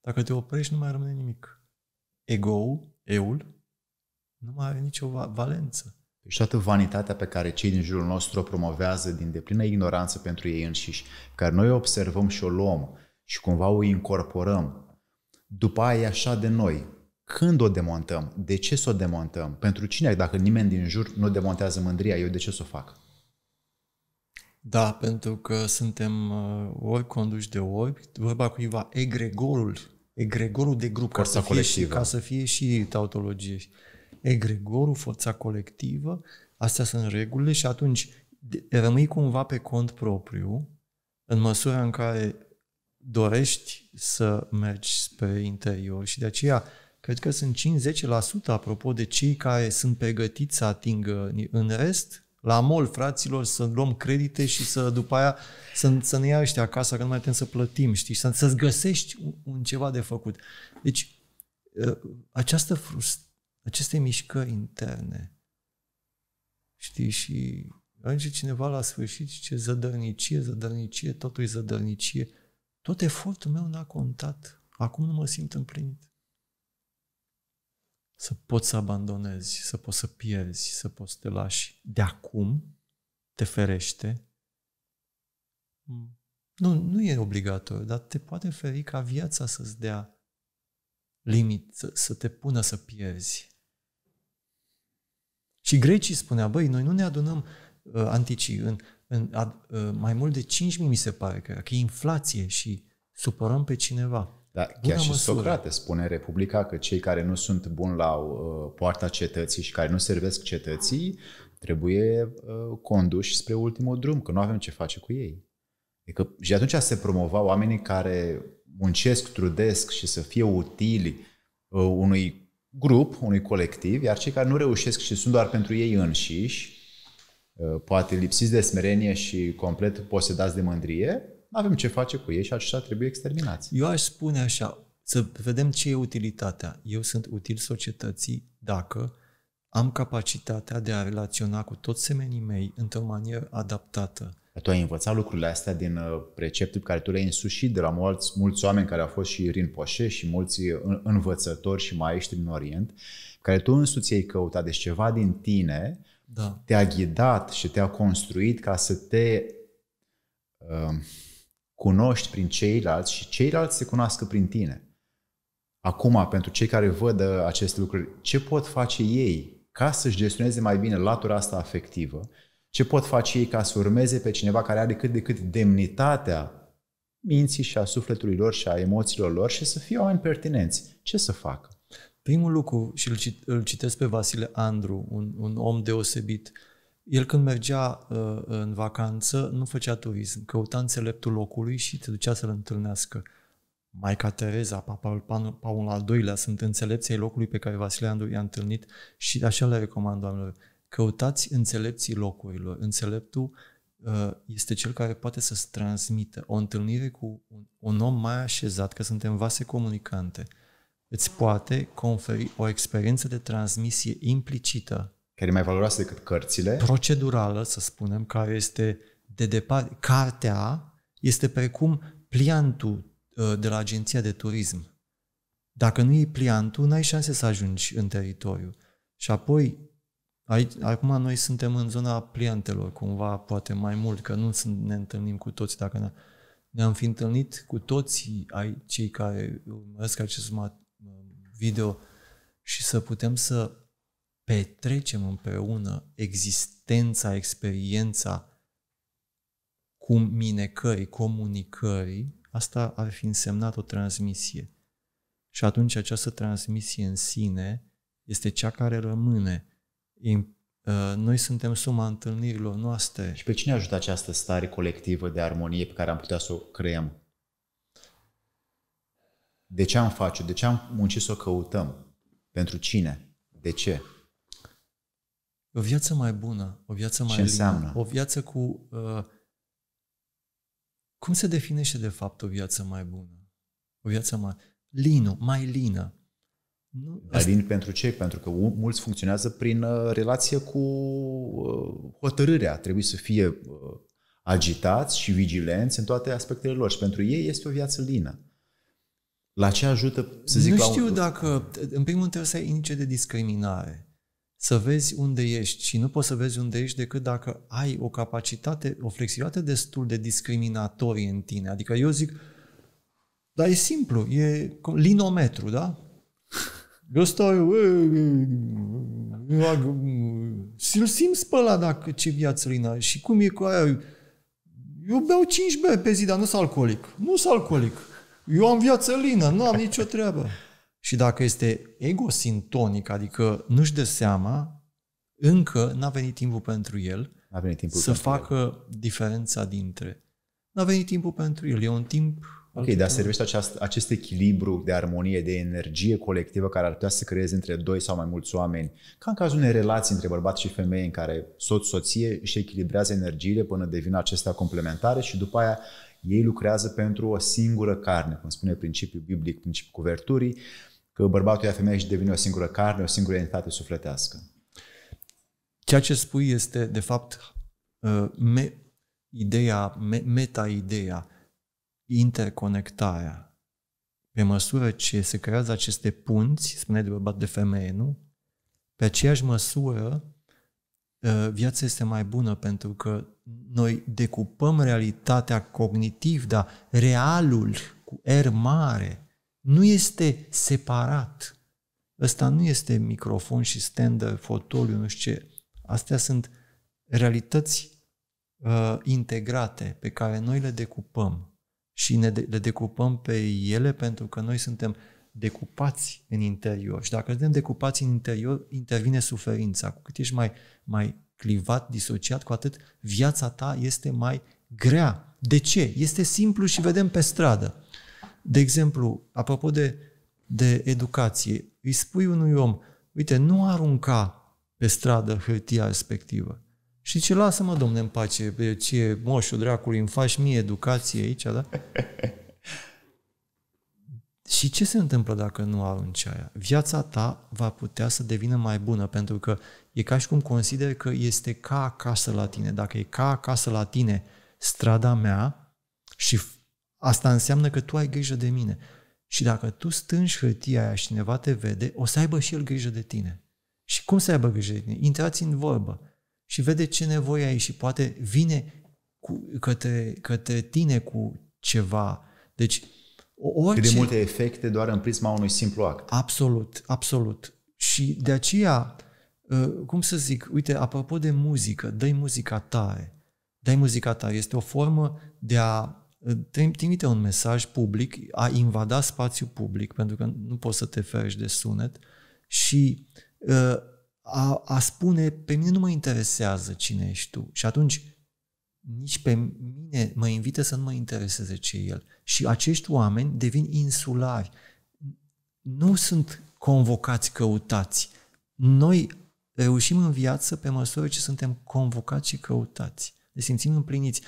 Dacă te oprești, nu mai rămâne nimic ego ul eul, nu mai are nicio valență. Deci toată vanitatea pe care cei din jurul nostru o promovează din deplină ignoranță pentru ei înșiși, care noi o observăm și o luăm și cumva o incorporăm, după aia e așa de noi. Când o demontăm? De ce să o demontăm? Pentru cine? Dacă nimeni din jur nu demontează mândria, eu de ce să o fac? Da, pentru că suntem uh, ori conduși de ori, vorba cuiva, egregorul egregorul de grup, forța ca să, colectivă. fie și, ca să fie și tautologie. Egregorul, forța colectivă, astea sunt regulile și atunci rămâi cumva pe cont propriu în măsura în care dorești să mergi spre interior și de aceea cred că sunt 5-10% apropo de cei care sunt pregătiți să atingă în rest la mol, fraților, să luăm credite și să după aia să, să ne ia ăștia acasă, că nu mai putem să plătim, știi? Să, să-ți găsești un, un ceva de făcut. Deci, ă, această frust, aceste mișcări interne, știi, și ajunge cineva la sfârșit și ce zădărnicie, zădărnicie, totul e zădărnicie. Tot efortul meu n-a contat. Acum nu mă simt împlinit să poți să abandonezi, să poți să pierzi, să poți să te lași de acum, te ferește. Nu, nu e obligatoriu, dar te poate feri ca viața să-ți dea limit, să, să te pună să pierzi. Și grecii spunea, băi, noi nu ne adunăm uh, anticii în, în uh, mai mult de 5.000, mi se pare că, că e inflație și supărăm pe cineva. Da, chiar și măsură. Socrate spune Republica că cei care nu sunt buni la uh, poarta cetății și care nu servesc cetății trebuie uh, conduși spre ultimul drum, că nu avem ce face cu ei. Adică, și atunci se promova oamenii care muncesc, trudesc și să fie utili uh, unui grup, unui colectiv, iar cei care nu reușesc și sunt doar pentru ei înșiși, uh, poate lipsiți de smerenie și complet posedați de mândrie, avem ce face cu ei și aceștia trebuie exterminați. Eu aș spune așa, să vedem ce e utilitatea. Eu sunt util societății dacă am capacitatea de a relaționa cu toți semenii mei într-o manieră adaptată. Tu ai învățat lucrurile astea din uh, preceptul care tu le-ai însușit de la mulți, mulți oameni care au fost și rinpoșe și mulți uh, învățători și maestri din Orient, care tu însuți ai căutat, deci ceva din tine da. te-a ghidat și te-a construit ca să te uh, cunoști prin ceilalți și ceilalți se cunoască prin tine. Acum, pentru cei care văd uh, aceste lucruri, ce pot face ei ca să-și gestioneze mai bine latura asta afectivă? Ce pot face ei ca să urmeze pe cineva care are cât de cât demnitatea minții și a sufletului lor și a emoțiilor lor și să fie oameni pertinenți? Ce să facă? Primul lucru, și îl, citesc pe Vasile Andru, un, un om deosebit, uh, el când mergea uh, în vacanță, nu făcea turism, căuta înțeleptul locului și te ducea să-l întâlnească. Maica Tereza, Papa Paul al doilea, sunt înțelepții locului pe care Vasile Andru i-a întâlnit și așa le recomand, doamnelor. Căutați înțelepții locurilor. Înțeleptul uh, este cel care poate să-ți transmită o întâlnire cu un, un om mai așezat, că suntem vase comunicante, îți poate conferi o experiență de transmisie implicită care e mai valoroasă decât cărțile. Procedurală, să spunem, care este de departe. Cartea este precum pliantul uh, de la agenția de turism. Dacă nu e pliantul, n-ai șanse să ajungi în teritoriu. Și apoi, aici, acum noi suntem în zona pliantelor, cumva, poate mai mult, că nu ne întâlnim cu toți dacă ne ne-am fi întâlnit cu toți ai, cei care urmăresc acest uh, video și să putem să petrecem împreună existența, experiența cu minecării, comunicării, asta ar fi însemnat o transmisie. Și atunci această transmisie în sine este cea care rămâne. Ă, noi suntem suma întâlnirilor noastre. Și pe cine ajută această stare colectivă de armonie pe care am putea să o creăm? De ce am face-o? De ce am muncit să o căutăm? Pentru cine? De ce? o viață mai bună, o viață mai Ce lină, o viață cu... Uh, cum se definește de fapt o viață mai bună? O viață mai... Lină, mai lină. Nu, mai asta... lin pentru ce? Pentru că mulți funcționează prin uh, relație cu uh, hotărârea. Trebuie să fie uh, agitați și vigilenți în toate aspectele lor și pentru ei este o viață lină. La ce ajută, să zic, Nu știu la un... dacă, în primul rând trebuie să ai indice de discriminare să vezi unde ești și nu poți să vezi unde ești decât dacă ai o capacitate, o flexibilitate destul de discriminatorie în tine. Adică eu zic, dar e simplu, e linometru, da? Eu stau, și îl simți pe ăla dacă ce viață lină și cum e cu aia. Eu beau 5 beri pe zi, dar nu sunt alcoolic. Nu sunt alcoolic. Eu am viață lină, nu am nicio treabă. Și dacă este egosintonic, adică nu-și dă seama, încă n-a venit timpul pentru el n-a venit timpul să pentru facă el. diferența dintre. N-a venit timpul pentru el. E un timp Ok, dar servește acest, acest echilibru de armonie, de energie colectivă care ar putea să creeze între doi sau mai mulți oameni, ca în cazul unei relații între bărbat și femeie în care soț-soție își echilibrează energiile până devin acestea complementare și după aia ei lucrează pentru o singură carne, cum spune principiul biblic, principiul cuverturii, că bărbatul ia femeia și devine o singură carne, o singură entitate sufletească. Ceea ce spui este, de fapt, uh, me, ideea, me, meta-ideea, interconectarea. Pe măsură ce se creează aceste punți, spune de bărbat de femeie, nu? Pe aceeași măsură, uh, viața este mai bună pentru că noi decupăm realitatea cognitiv, dar realul cu R mare nu este separat. Ăsta nu este microfon și stand fotoliu, nu știu ce. Astea sunt realități uh, integrate pe care noi le decupăm și ne de- le decupăm pe ele pentru că noi suntem decupați în interior. Și dacă suntem decupați în interior, intervine suferința. Cu cât ești mai, mai clivat, disociat, cu atât viața ta este mai grea. De ce? Este simplu și vedem pe stradă. De exemplu, apropo de, de educație, îi spui unui om, uite, nu arunca pe stradă hârtia respectivă. Și ce lasă-mă, domne, în pace, ce moșul dracului, îmi faci mie educație aici, da? <laughs> Și ce se întâmplă dacă nu arunci aia? Viața ta va putea să devină mai bună, pentru că e ca și cum consider că este ca acasă la tine. Dacă e ca acasă la tine strada mea și Asta înseamnă că tu ai grijă de mine. Și dacă tu stângi hârtia aia și cineva te vede, o să aibă și el grijă de tine. Și cum să aibă grijă de tine? Intrați în vorbă și vede ce nevoie ai și poate vine cu, către, către tine cu ceva. Deci, orice... Cât de multe efecte doar în prisma unui simplu act. Absolut, absolut. Și de aceea, ă, cum să zic, uite, apropo de muzică, dai muzica tare. Dai muzica tare. Este o formă de a trimite un mesaj public, a invada spațiu public, pentru că nu poți să te ferești de sunet, și ă, a, a spune, pe mine nu mă interesează cine ești tu. Și atunci, nici pe mine mă invită să nu mă intereseze ce e el. Și acești oameni devin insulari. Nu sunt convocați, căutați. Noi reușim în viață pe măsură ce suntem convocați și căutați. Ne simțim împliniți.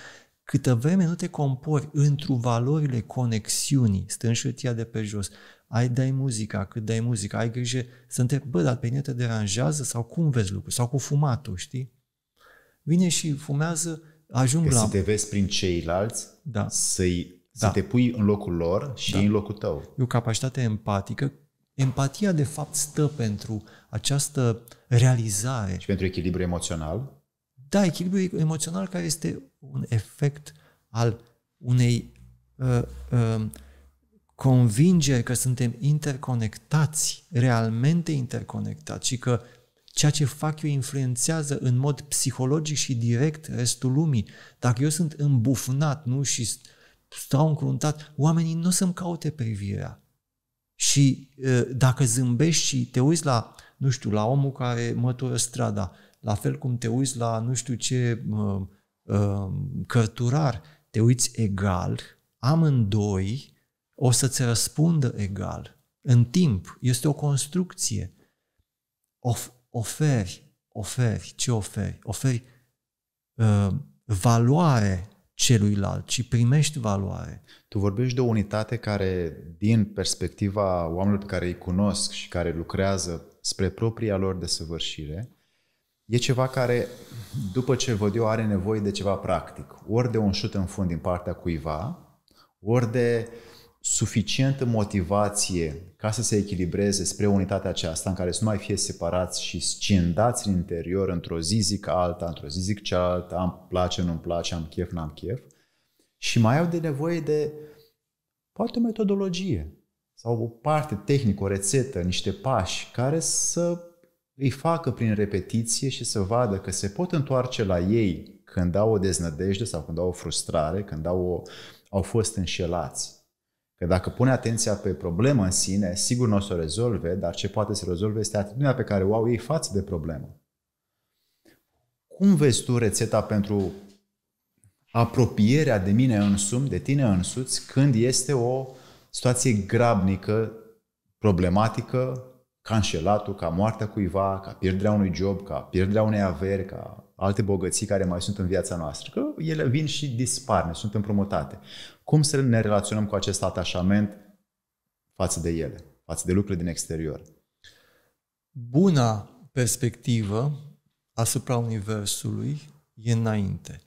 Câtă vreme nu te compori întru valorile conexiunii, stând șâtia de pe jos, ai dai muzica, cât dai muzica, ai grijă să întrebi, bă, dar pe mine te deranjează sau cum vezi lucrul, sau cu fumatul, știi? Vine și fumează, ajung că la... să te vezi prin ceilalți, da. să-i, da. să te pui în locul lor și da. în locul tău. E o capacitate empatică. Empatia, de fapt, stă pentru această realizare. Și pentru echilibru emoțional? Da, echilibru emoțional care este un efect al unei uh, uh, convingeri că suntem interconectați, realmente interconectați și că ceea ce fac eu influențează în mod psihologic și direct restul lumii. Dacă eu sunt îmbufnat nu și stau încruntat, oamenii nu o să-mi caute privirea. Și uh, dacă zâmbești și te uiți la, nu știu, la omul care mătură strada, la fel cum te uiți la nu știu ce uh, Um, cărturar, te uiți egal, amândoi o să-ți răspundă egal. În timp, este o construcție. Of, oferi, oferi, ce oferi? Oferi uh, valoare celuilalt, și primești valoare. Tu vorbești de o unitate care, din perspectiva oamenilor pe care îi cunosc și care lucrează spre propria lor desăvârșire, e ceva care, după ce văd eu, are nevoie de ceva practic. Ori de un șut în fund din partea cuiva, ori de suficientă motivație ca să se echilibreze spre unitatea aceasta în care să nu mai fie separați și scindați în interior într-o zi zic alta, într-o zi zic cealaltă, am place, nu-mi place, am chef, n-am chef. Și mai au de nevoie de poate o metodologie sau o parte tehnică, o rețetă, niște pași care să îi facă prin repetiție și să vadă că se pot întoarce la ei când au o deznădejde sau când au o frustrare, când au, o, au fost înșelați. Că dacă pune atenția pe problemă în sine, sigur nu o să o rezolve, dar ce poate să rezolve este atitudinea pe care o au ei față de problemă. Cum vezi tu rețeta pentru apropierea de mine însumi, de tine însuți, când este o situație grabnică, problematică, ca înșelatul, ca moartea cuiva, ca pierderea unui job, ca pierderea unei averi, ca alte bogății care mai sunt în viața noastră, că ele vin și dispar, ne sunt împrumutate. Cum să ne relaționăm cu acest atașament față de ele, față de lucrurile din exterior? Buna perspectivă asupra Universului e înainte.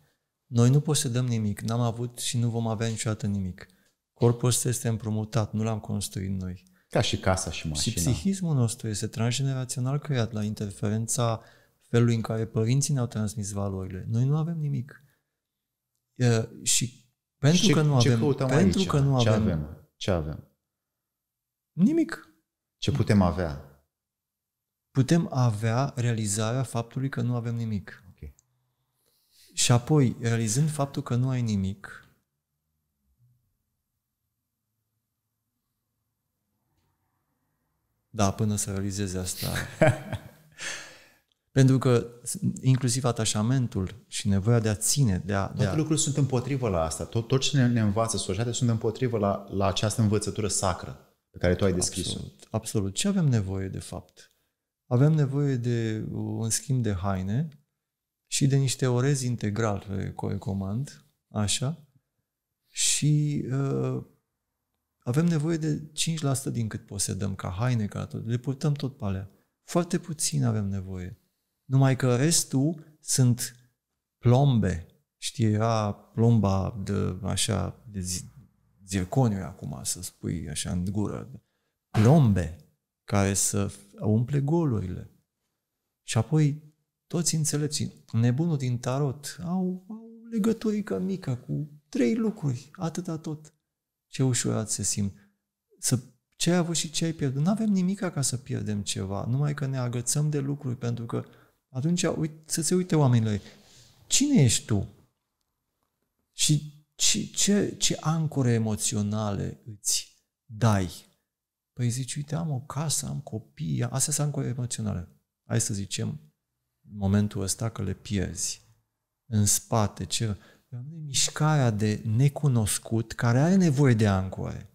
Noi nu posedăm nimic, n-am avut și nu vom avea niciodată nimic. Corpul ăsta este împrumutat, nu l-am construit noi. Ca și casa și mașina. Și psihismul nostru este transgenerațional creat la interferența felului în care părinții ne-au transmis valorile. Noi nu avem nimic. E, și pentru și ce, că nu ce avem... pentru aici? că nu ce avem, avem? Ce avem? Nimic. Ce putem avea? Putem avea realizarea faptului că nu avem nimic. Okay. Și apoi, realizând faptul că nu ai nimic, Da, până să realizeze asta. Pentru că inclusiv atașamentul și nevoia de a ține, de a... Toate de a... lucrurile sunt împotrivă la asta. Tot, tot ce ne, ne învață societatea sunt împotrivă la, la această învățătură sacră pe care tu ai descris-o. Absolut, absolut. Ce avem nevoie, de fapt? Avem nevoie de un schimb de haine și de niște orezi integral pe comand, așa, și uh, avem nevoie de 5% din cât posedăm, ca haine, ca tot. Le purtăm tot pe alea. Foarte puțin avem nevoie. Numai că restul sunt plombe. Știi, era plomba de, așa, de zi, zirconiu acum, să spui așa în gură. Plombe care să umple golurile. Și apoi toți înțelepții, nebunul din tarot, au, au legăturică mică cu trei lucruri, atâta tot. Ce ușurat se simt. Să ce ai avut și ce ai pierdut. Nu avem nimic ca să pierdem ceva, numai că ne agățăm de lucruri, pentru că atunci uit, să se uite oamenilor. Cine ești tu? Și ce, ce, ce ancore emoționale îți dai? Păi zici, uite, am o casă, am copii, astea sunt ancore emoționale. Hai să zicem, în momentul ăsta că le pierzi. În spate, ce... Doamne, mișcarea de necunoscut care are nevoie de ancore.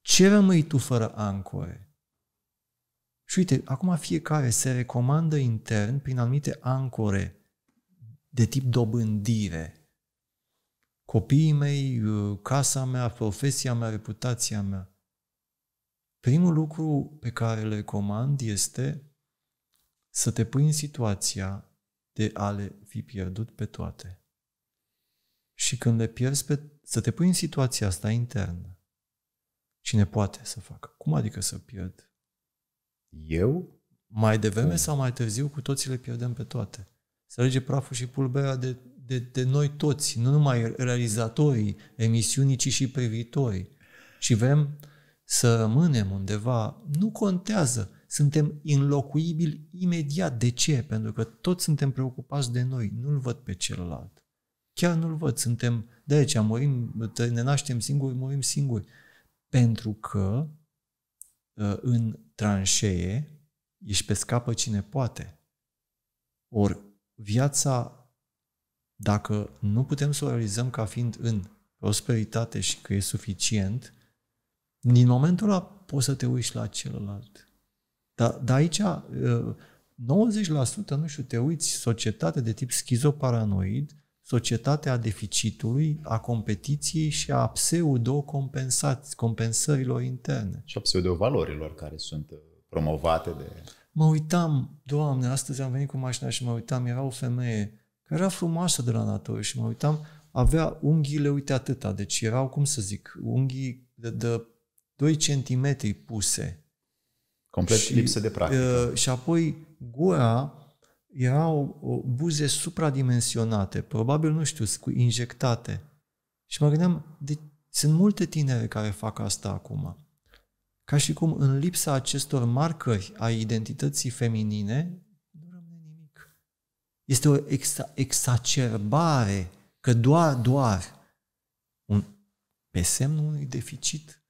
Ce rămâi tu fără ancore? Și uite, acum fiecare se recomandă intern prin anumite ancore de tip dobândire. Copiii mei, uh, casa mea, profesia mea, reputația mea. Primul lucru pe care îl recomand este să te pui în situația de a le fi pierdut pe toate și când le pierzi pe, să te pui în situația asta internă. Cine poate să facă? Cum adică să pierd? Eu? Mai devreme Cum? sau mai târziu cu toții le pierdem pe toate. Să alege praful și pulberea de, de, de noi toți, nu numai realizatorii emisiunii, ci și privitorii. Și vrem să rămânem undeva, nu contează, suntem înlocuibili imediat. De ce? Pentru că toți suntem preocupați de noi, nu-l văd pe celălalt. Chiar nu-l văd. Suntem, de aceea morim, ne naștem singuri, morim singuri. Pentru că uh, în tranșee ești pe scapă cine poate. Ori viața, dacă nu putem să o realizăm ca fiind în prosperitate și că e suficient, din momentul ăla poți să te uiți la celălalt. Dar, dar aici, 90%, uh, nu știu, te uiți societate de tip schizoparanoid, societatea deficitului, a competiției și a pseudo-compensărilor interne. Și a pseudo-valorilor care sunt uh, promovate de... Mă uitam, doamne, astăzi am venit cu mașina și mă uitam, era o femeie care era frumoasă de la natură și mă uitam, avea unghiile, uite atâta, deci erau, cum să zic, unghii de, de 2 cm puse. Complet și, lipsă de practică. Uh, și apoi gura erau buze supradimensionate, probabil, nu știu, injectate. Și mă gândeam, de, sunt multe tinere care fac asta acum. Ca și cum în lipsa acestor marcări a identității feminine, nu rămâne nimic. Este o exa- exacerbare, că doar, doar, un, pe semnul unui deficit,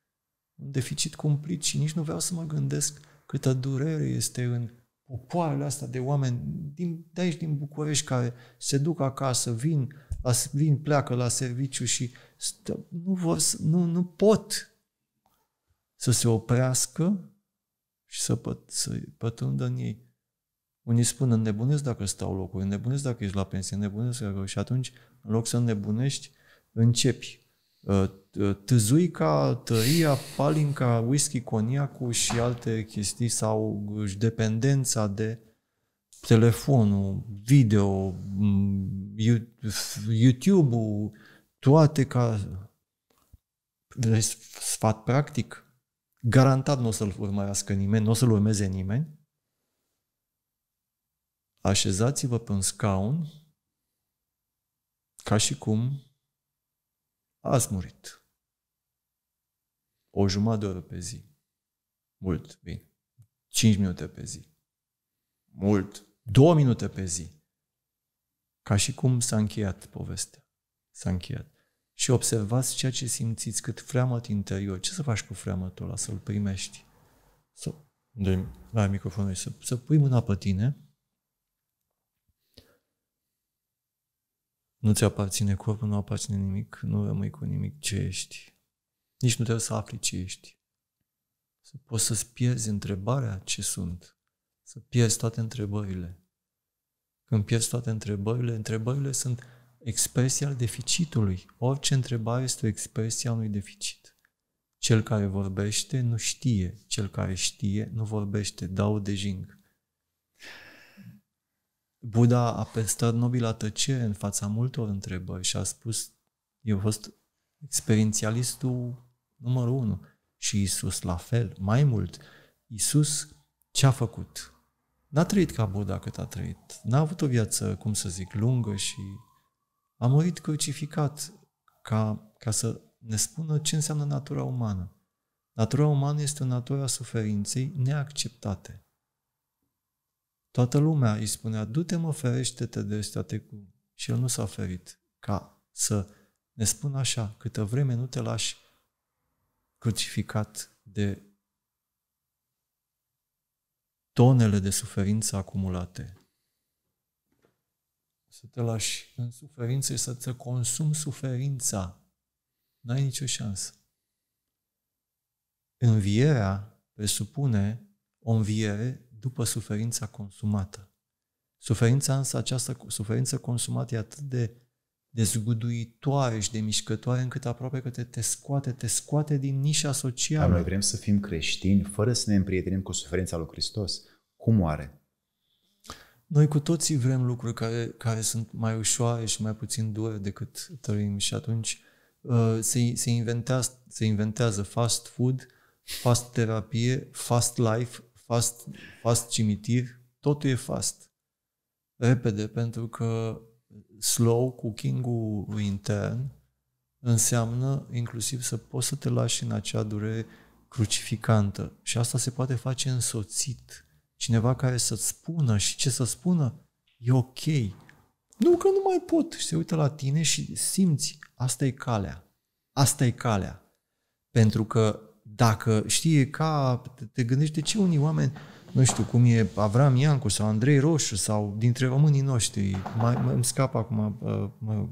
un deficit cumplit și nici nu vreau să mă gândesc câtă durere este în popoarele astea de oameni din, de aici, din București, care se duc acasă, vin, la, vin pleacă la serviciu și stă, nu, vor, nu, nu pot să se oprească și să, pă, să pătrundă în ei. Unii spun, nebunesc dacă stau locuri, nebunesc dacă ești la pensie, nebunesc dacă... Și atunci, în loc să nebunești începi uh, Ă, tăzuica, tăria, palinca, whisky, coniacul și alte chestii sau dependența de telefonul, video, YouTube-ul, toate ca sfat practic, garantat nu o să-l urmărească nimeni, nu o să-l urmeze nimeni. Așezați-vă pe un scaun ca și cum ați murit o jumătate de oră pe zi. Mult, bine. 5 minute pe zi. Mult. 2 minute pe zi. Ca și cum s-a încheiat povestea. S-a încheiat. Și observați ceea ce simțiți, cât freamăt interior. Ce să faci cu freamătul ăla? Să-l primești. Să, de la microfonul să, să pui mâna pe tine. Nu ți aparține corpul, nu aparține nimic, nu rămâi cu nimic ce ești nici nu trebuie să afli ce ești. Să poți să-ți pierzi întrebarea ce sunt. Să pierzi toate întrebările. Când pierzi toate întrebările, întrebările sunt expresia al deficitului. Orice întrebare este o expresie a unui deficit. Cel care vorbește nu știe, cel care știe nu vorbește, dau de jing. Buddha a păstrat nobila tăcere în fața multor întrebări și a spus, eu fost experiențialistul Numărul unu Și Isus la fel, mai mult. Isus ce a făcut? N-a trăit ca Buddha cât a trăit. N-a avut o viață, cum să zic, lungă și a murit crucificat ca, ca să ne spună ce înseamnă natura umană. Natura umană este o natură a suferinței neacceptate. Toată lumea îi spunea, du-te mă ferește-te de state cu... Și el nu s-a ferit ca să ne spună așa, câtă vreme nu te lași crucificat de tonele de suferință acumulate. Să te lași în suferință și să te consumi suferința. N-ai nicio șansă. Învierea presupune o înviere după suferința consumată. Suferința însă, această suferință consumată e atât de de zguduitoare și de mișcătoare încât aproape că te, te scoate, te scoate din nișa socială. Dar noi vrem să fim creștini fără să ne împrietenim cu suferința lui Hristos. Cum oare? Noi cu toții vrem lucruri care, care sunt mai ușoare și mai puțin dure decât trăim și atunci uh, se, se, inventează, se inventează fast food, fast terapie, fast life, fast, fast cimitir, totul e fast. Repede, pentru că slow cooking-ul intern înseamnă inclusiv să poți să te lași în acea durere crucificantă. Și asta se poate face însoțit. Cineva care să-ți spună și ce să spună, e ok. Nu că nu mai pot. Și se uită la tine și simți, asta e calea. Asta e calea. Pentru că dacă știi, ca te gândești de ce unii oameni nu știu cum e Avram Iancu sau Andrei Roșu sau dintre românii noștri. Mai, mai îmi scap acum, mai,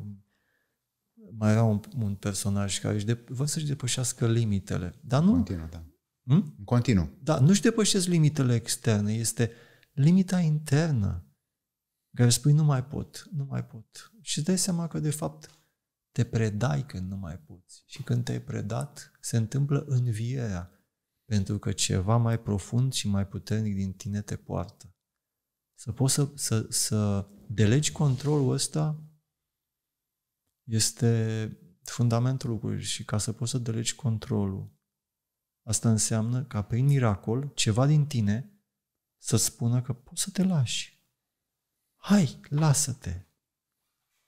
mai era un, un personaj care își de, vă să-și depășească limitele. Dar nu... Continuă, da. Hmm? continuu. Da, nu-și depășesc limitele externe, este limita internă care spui nu mai pot, nu mai pot. Și îți dai seama că de fapt te predai când nu mai poți. Și când te-ai predat, se întâmplă învierea. Pentru că ceva mai profund și mai puternic din tine te poartă. Să poți să, să, să delegi controlul ăsta este fundamentul lucrurilor și ca să poți să delegi controlul, asta înseamnă ca prin miracol ceva din tine să spună că poți să te lași. Hai, lasă-te!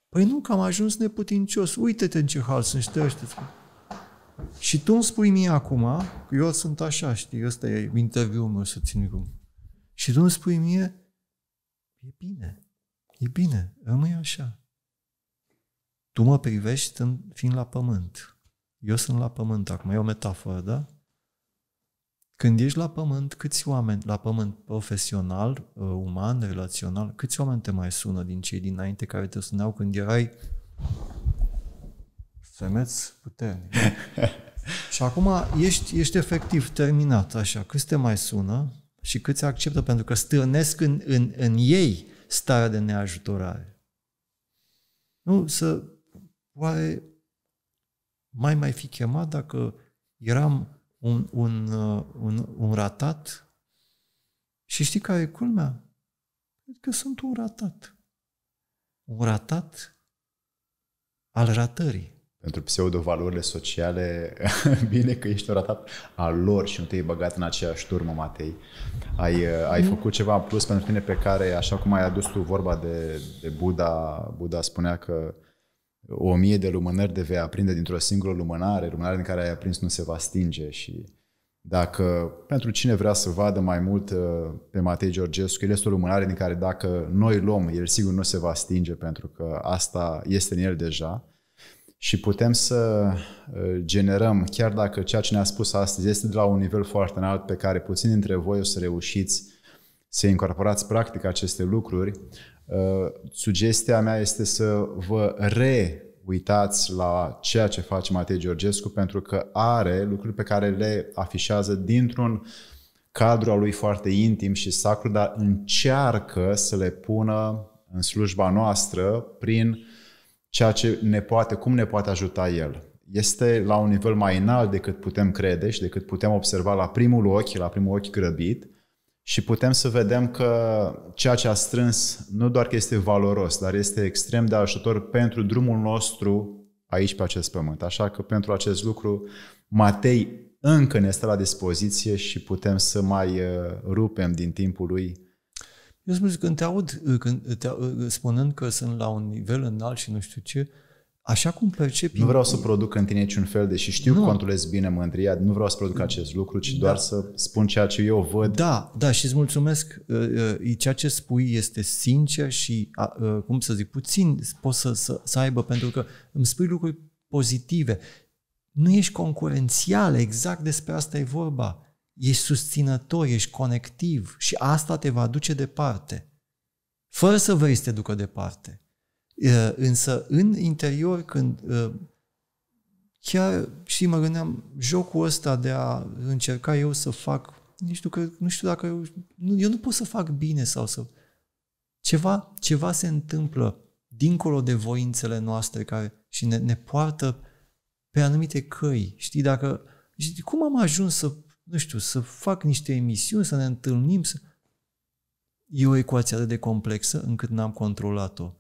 Păi nu, că am ajuns neputincios. Uite-te în ce hal sunt și te și tu îmi spui mie acum, eu sunt așa, știi, ăsta e interviul meu să țin cum. Și tu îmi spui mie, e bine, e bine, rămâi așa. Tu mă privești în, fiind la pământ. Eu sunt la pământ acum, e o metaforă, da? Când ești la pământ, câți oameni, la pământ profesional, uh, uman, relațional, câți oameni te mai sună din cei dinainte care te suneau când erai Femeț puternic. <laughs> și acum ești, ești efectiv terminat așa. Câți te mai sună și câți acceptă pentru că stârnesc în, în, în ei starea de neajutorare. Nu, să oare mai mai fi chemat dacă eram un, un, uh, un, un ratat? Și știi care e culmea? Cred că sunt un ratat. Un ratat al ratării pentru pseudo-valorile sociale, <laughs> bine că ești ratat al lor și nu te-ai băgat în aceeași turmă, Matei. Ai, uh, ai mm-hmm. făcut ceva în plus pentru tine pe care, așa cum ai adus tu vorba de, de Buddha, Buddha spunea că o mie de lumânări de vei aprinde dintr-o singură lumânare, lumânarea din care ai aprins nu se va stinge și dacă pentru cine vrea să vadă mai mult uh, pe Matei Georgescu, el este o lumânare din care dacă noi luăm, el sigur nu se va stinge pentru că asta este în el deja și putem să uh, generăm, chiar dacă ceea ce ne-a spus astăzi este de la un nivel foarte înalt pe care puțin dintre voi o să reușiți să incorporați practic aceste lucruri, uh, sugestia mea este să vă re uitați la ceea ce face Matei Georgescu pentru că are lucruri pe care le afișează dintr-un cadru al lui foarte intim și sacru, dar încearcă să le pună în slujba noastră prin uh, ceea ce ne poate, cum ne poate ajuta El. Este la un nivel mai înalt decât putem crede și decât putem observa la primul ochi, la primul ochi grăbit și putem să vedem că ceea ce a strâns nu doar că este valoros, dar este extrem de ajutor pentru drumul nostru aici pe acest pământ. Așa că pentru acest lucru Matei încă ne stă la dispoziție și putem să mai uh, rupem din timpul lui eu spun, când te aud uh, când uh, te, uh, spunând că sunt la un nivel înalt și nu știu ce, Așa cum percepi... Nu vreau să produc în tine niciun fel, deși știu nu. că controlez bine mândria, nu vreau să produc da. acest lucru, ci da. doar să spun ceea ce eu văd. Da, da, și îți mulțumesc. Ceea ce spui este sincer și, cum să zic, puțin poți să, să, să aibă, pentru că îmi spui lucruri pozitive. Nu ești concurențial, exact despre asta e vorba ești susținător, ești conectiv și asta te va duce departe. Fără să vrei să te ducă departe. Însă în interior, când chiar și mă gândeam, jocul ăsta de a încerca eu să fac, nu că, nu știu dacă eu, nu, eu nu pot să fac bine sau să... Ceva, ceva se întâmplă dincolo de voințele noastre care și ne, ne poartă pe anumite căi. Știi, dacă... Știi, cum am ajuns să nu știu, să fac niște emisiuni, să ne întâlnim, să... E o ecuație atât de complexă încât n-am controlat-o.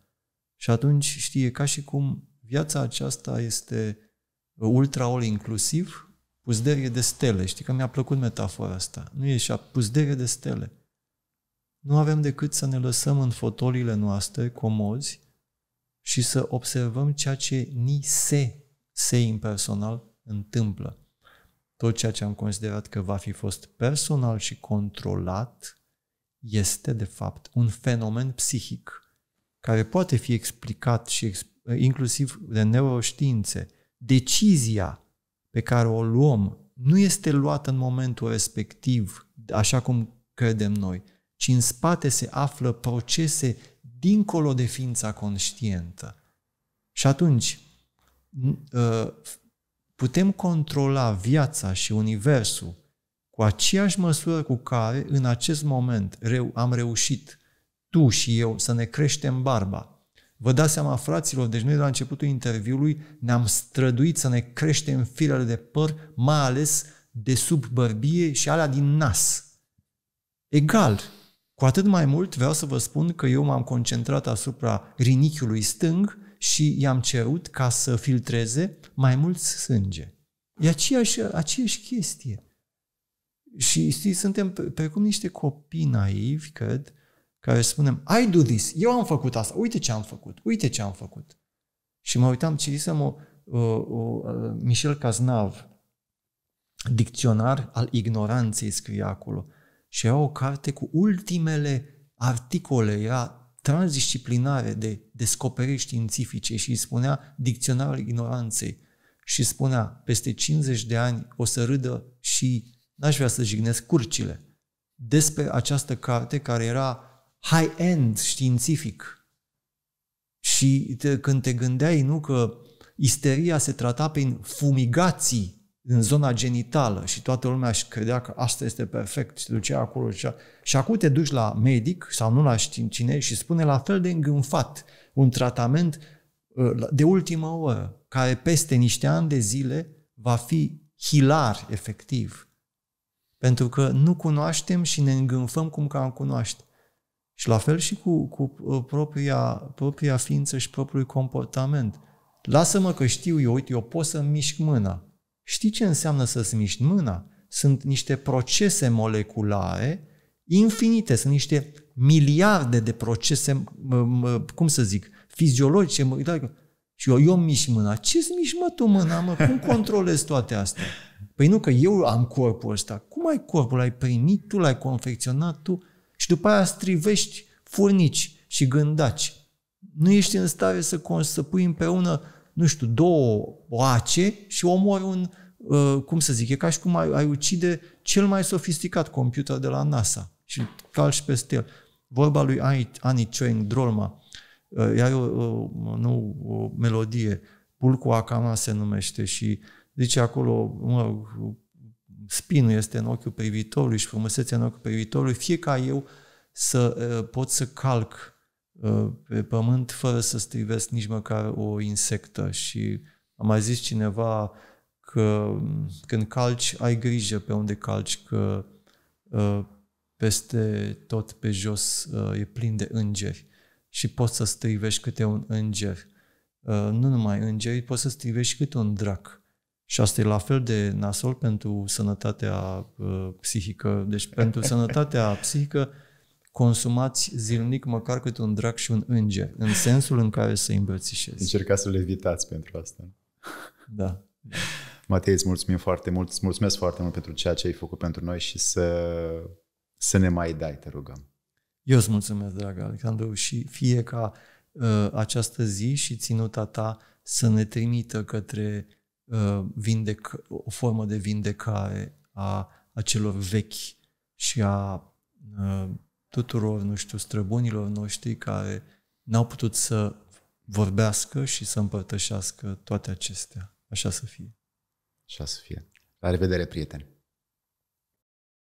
Și atunci știe ca și cum viața aceasta este ultra all inclusiv, puzderie de stele. Știi că mi-a plăcut metafora asta. Nu e așa, puzderie de stele. Nu avem decât să ne lăsăm în fotolile noastre comozi și să observăm ceea ce ni se, se impersonal, întâmplă tot ceea ce am considerat că va fi fost personal și controlat este, de fapt, un fenomen psihic care poate fi explicat și inclusiv de neuroștiințe. Decizia pe care o luăm nu este luată în momentul respectiv, așa cum credem noi, ci în spate se află procese dincolo de ființa conștientă. Și atunci, uh, putem controla viața și universul cu aceeași măsură cu care în acest moment am reușit tu și eu să ne creștem barba. Vă dați seama, fraților, deci noi de la începutul interviului ne-am străduit să ne creștem firele de păr, mai ales de sub bărbie și alea din nas. Egal, cu atât mai mult vreau să vă spun că eu m-am concentrat asupra rinichiului stâng, și i-am cerut ca să filtreze mai mult sânge. E aceeași, aceeași chestie. Și știi, suntem precum niște copii naivi, cred, care spunem, I do this, eu am făcut asta, uite ce am făcut, uite ce am făcut. Și mă uitam, citisem o, o, o Michel Caznav, dicționar al ignoranței scrie acolo. Și era o carte cu ultimele articole, era transdisciplinare de descoperiri științifice și îi spunea dicționarul ignoranței și spunea peste 50 de ani o să râdă și n-aș vrea să jignesc curcile despre această carte care era high-end științific. Și te, când te gândeai, nu, că isteria se trata prin fumigații în zona genitală și toată lumea își credea că asta este perfect, și ducea acolo și Și acum te duci la medic sau nu la cine și spune la fel de îngânfat un tratament uh, de ultimă oră, care peste niște ani de zile va fi hilar efectiv. Pentru că nu cunoaștem și ne îngânfăm cum că am cunoaște. Și la fel și cu, cu uh, propria, propria ființă și propriul comportament. Lasă-mă că știu eu, uite, eu pot să mișc mâna. Știi ce înseamnă să-ți miști mâna? Sunt niște procese moleculare infinite, sunt niște miliarde de procese, cum să zic, fiziologice. Da, și eu, eu mișc mâna. Ce-ți mișc, mă tu mâna, mă? Cum controlezi toate astea? Păi nu că eu am corpul ăsta. Cum ai corpul? L-ai primit tu, l-ai confecționat tu și după aia strivești furnici și gândaci. Nu ești în stare să, să pui împreună nu știu, două oace și omori un, uh, cum să zic, e ca și cum ai, ai ucide cel mai sofisticat computer de la NASA și calci peste el. Vorba lui Annie Cheng, Drolma, uh, ea e o, o, nu, o melodie, Pulcu Akama se numește și zice acolo, mă, spinul este în ochiul privitorului și frumusețea în ochiul privitorului, fie ca eu să uh, pot să calc Ă, pe pământ fără să strivesc nici măcar o insectă și a mai zis cineva că când calci ai grijă pe unde calci că ă, peste tot pe jos ă, e plin de îngeri și poți să strivești câte un înger. Nu numai îngeri, poți să strivești câte un drac. Și asta e la fel de nasol pentru sănătatea psihică. Deci pentru sănătatea psihică consumați zilnic măcar câte un drac și un înger, în sensul în care să îmbrățișezi. Încercați să le evitați pentru asta. Da. da. Matei, îți mulțumim foarte mult, îți mulțumesc foarte mult pentru ceea ce ai făcut pentru noi și să, să ne mai dai, te rugăm. Eu îți mulțumesc, dragă Alexandru, și fie ca uh, această zi și ținuta ta să ne trimită către uh, vindec- o formă de vindecare a, a celor vechi și a uh, tuturor, nu știu, străbunilor noștri care n-au putut să vorbească și să împărtășească toate acestea. Așa să fie. Așa să fie. La revedere, prieteni!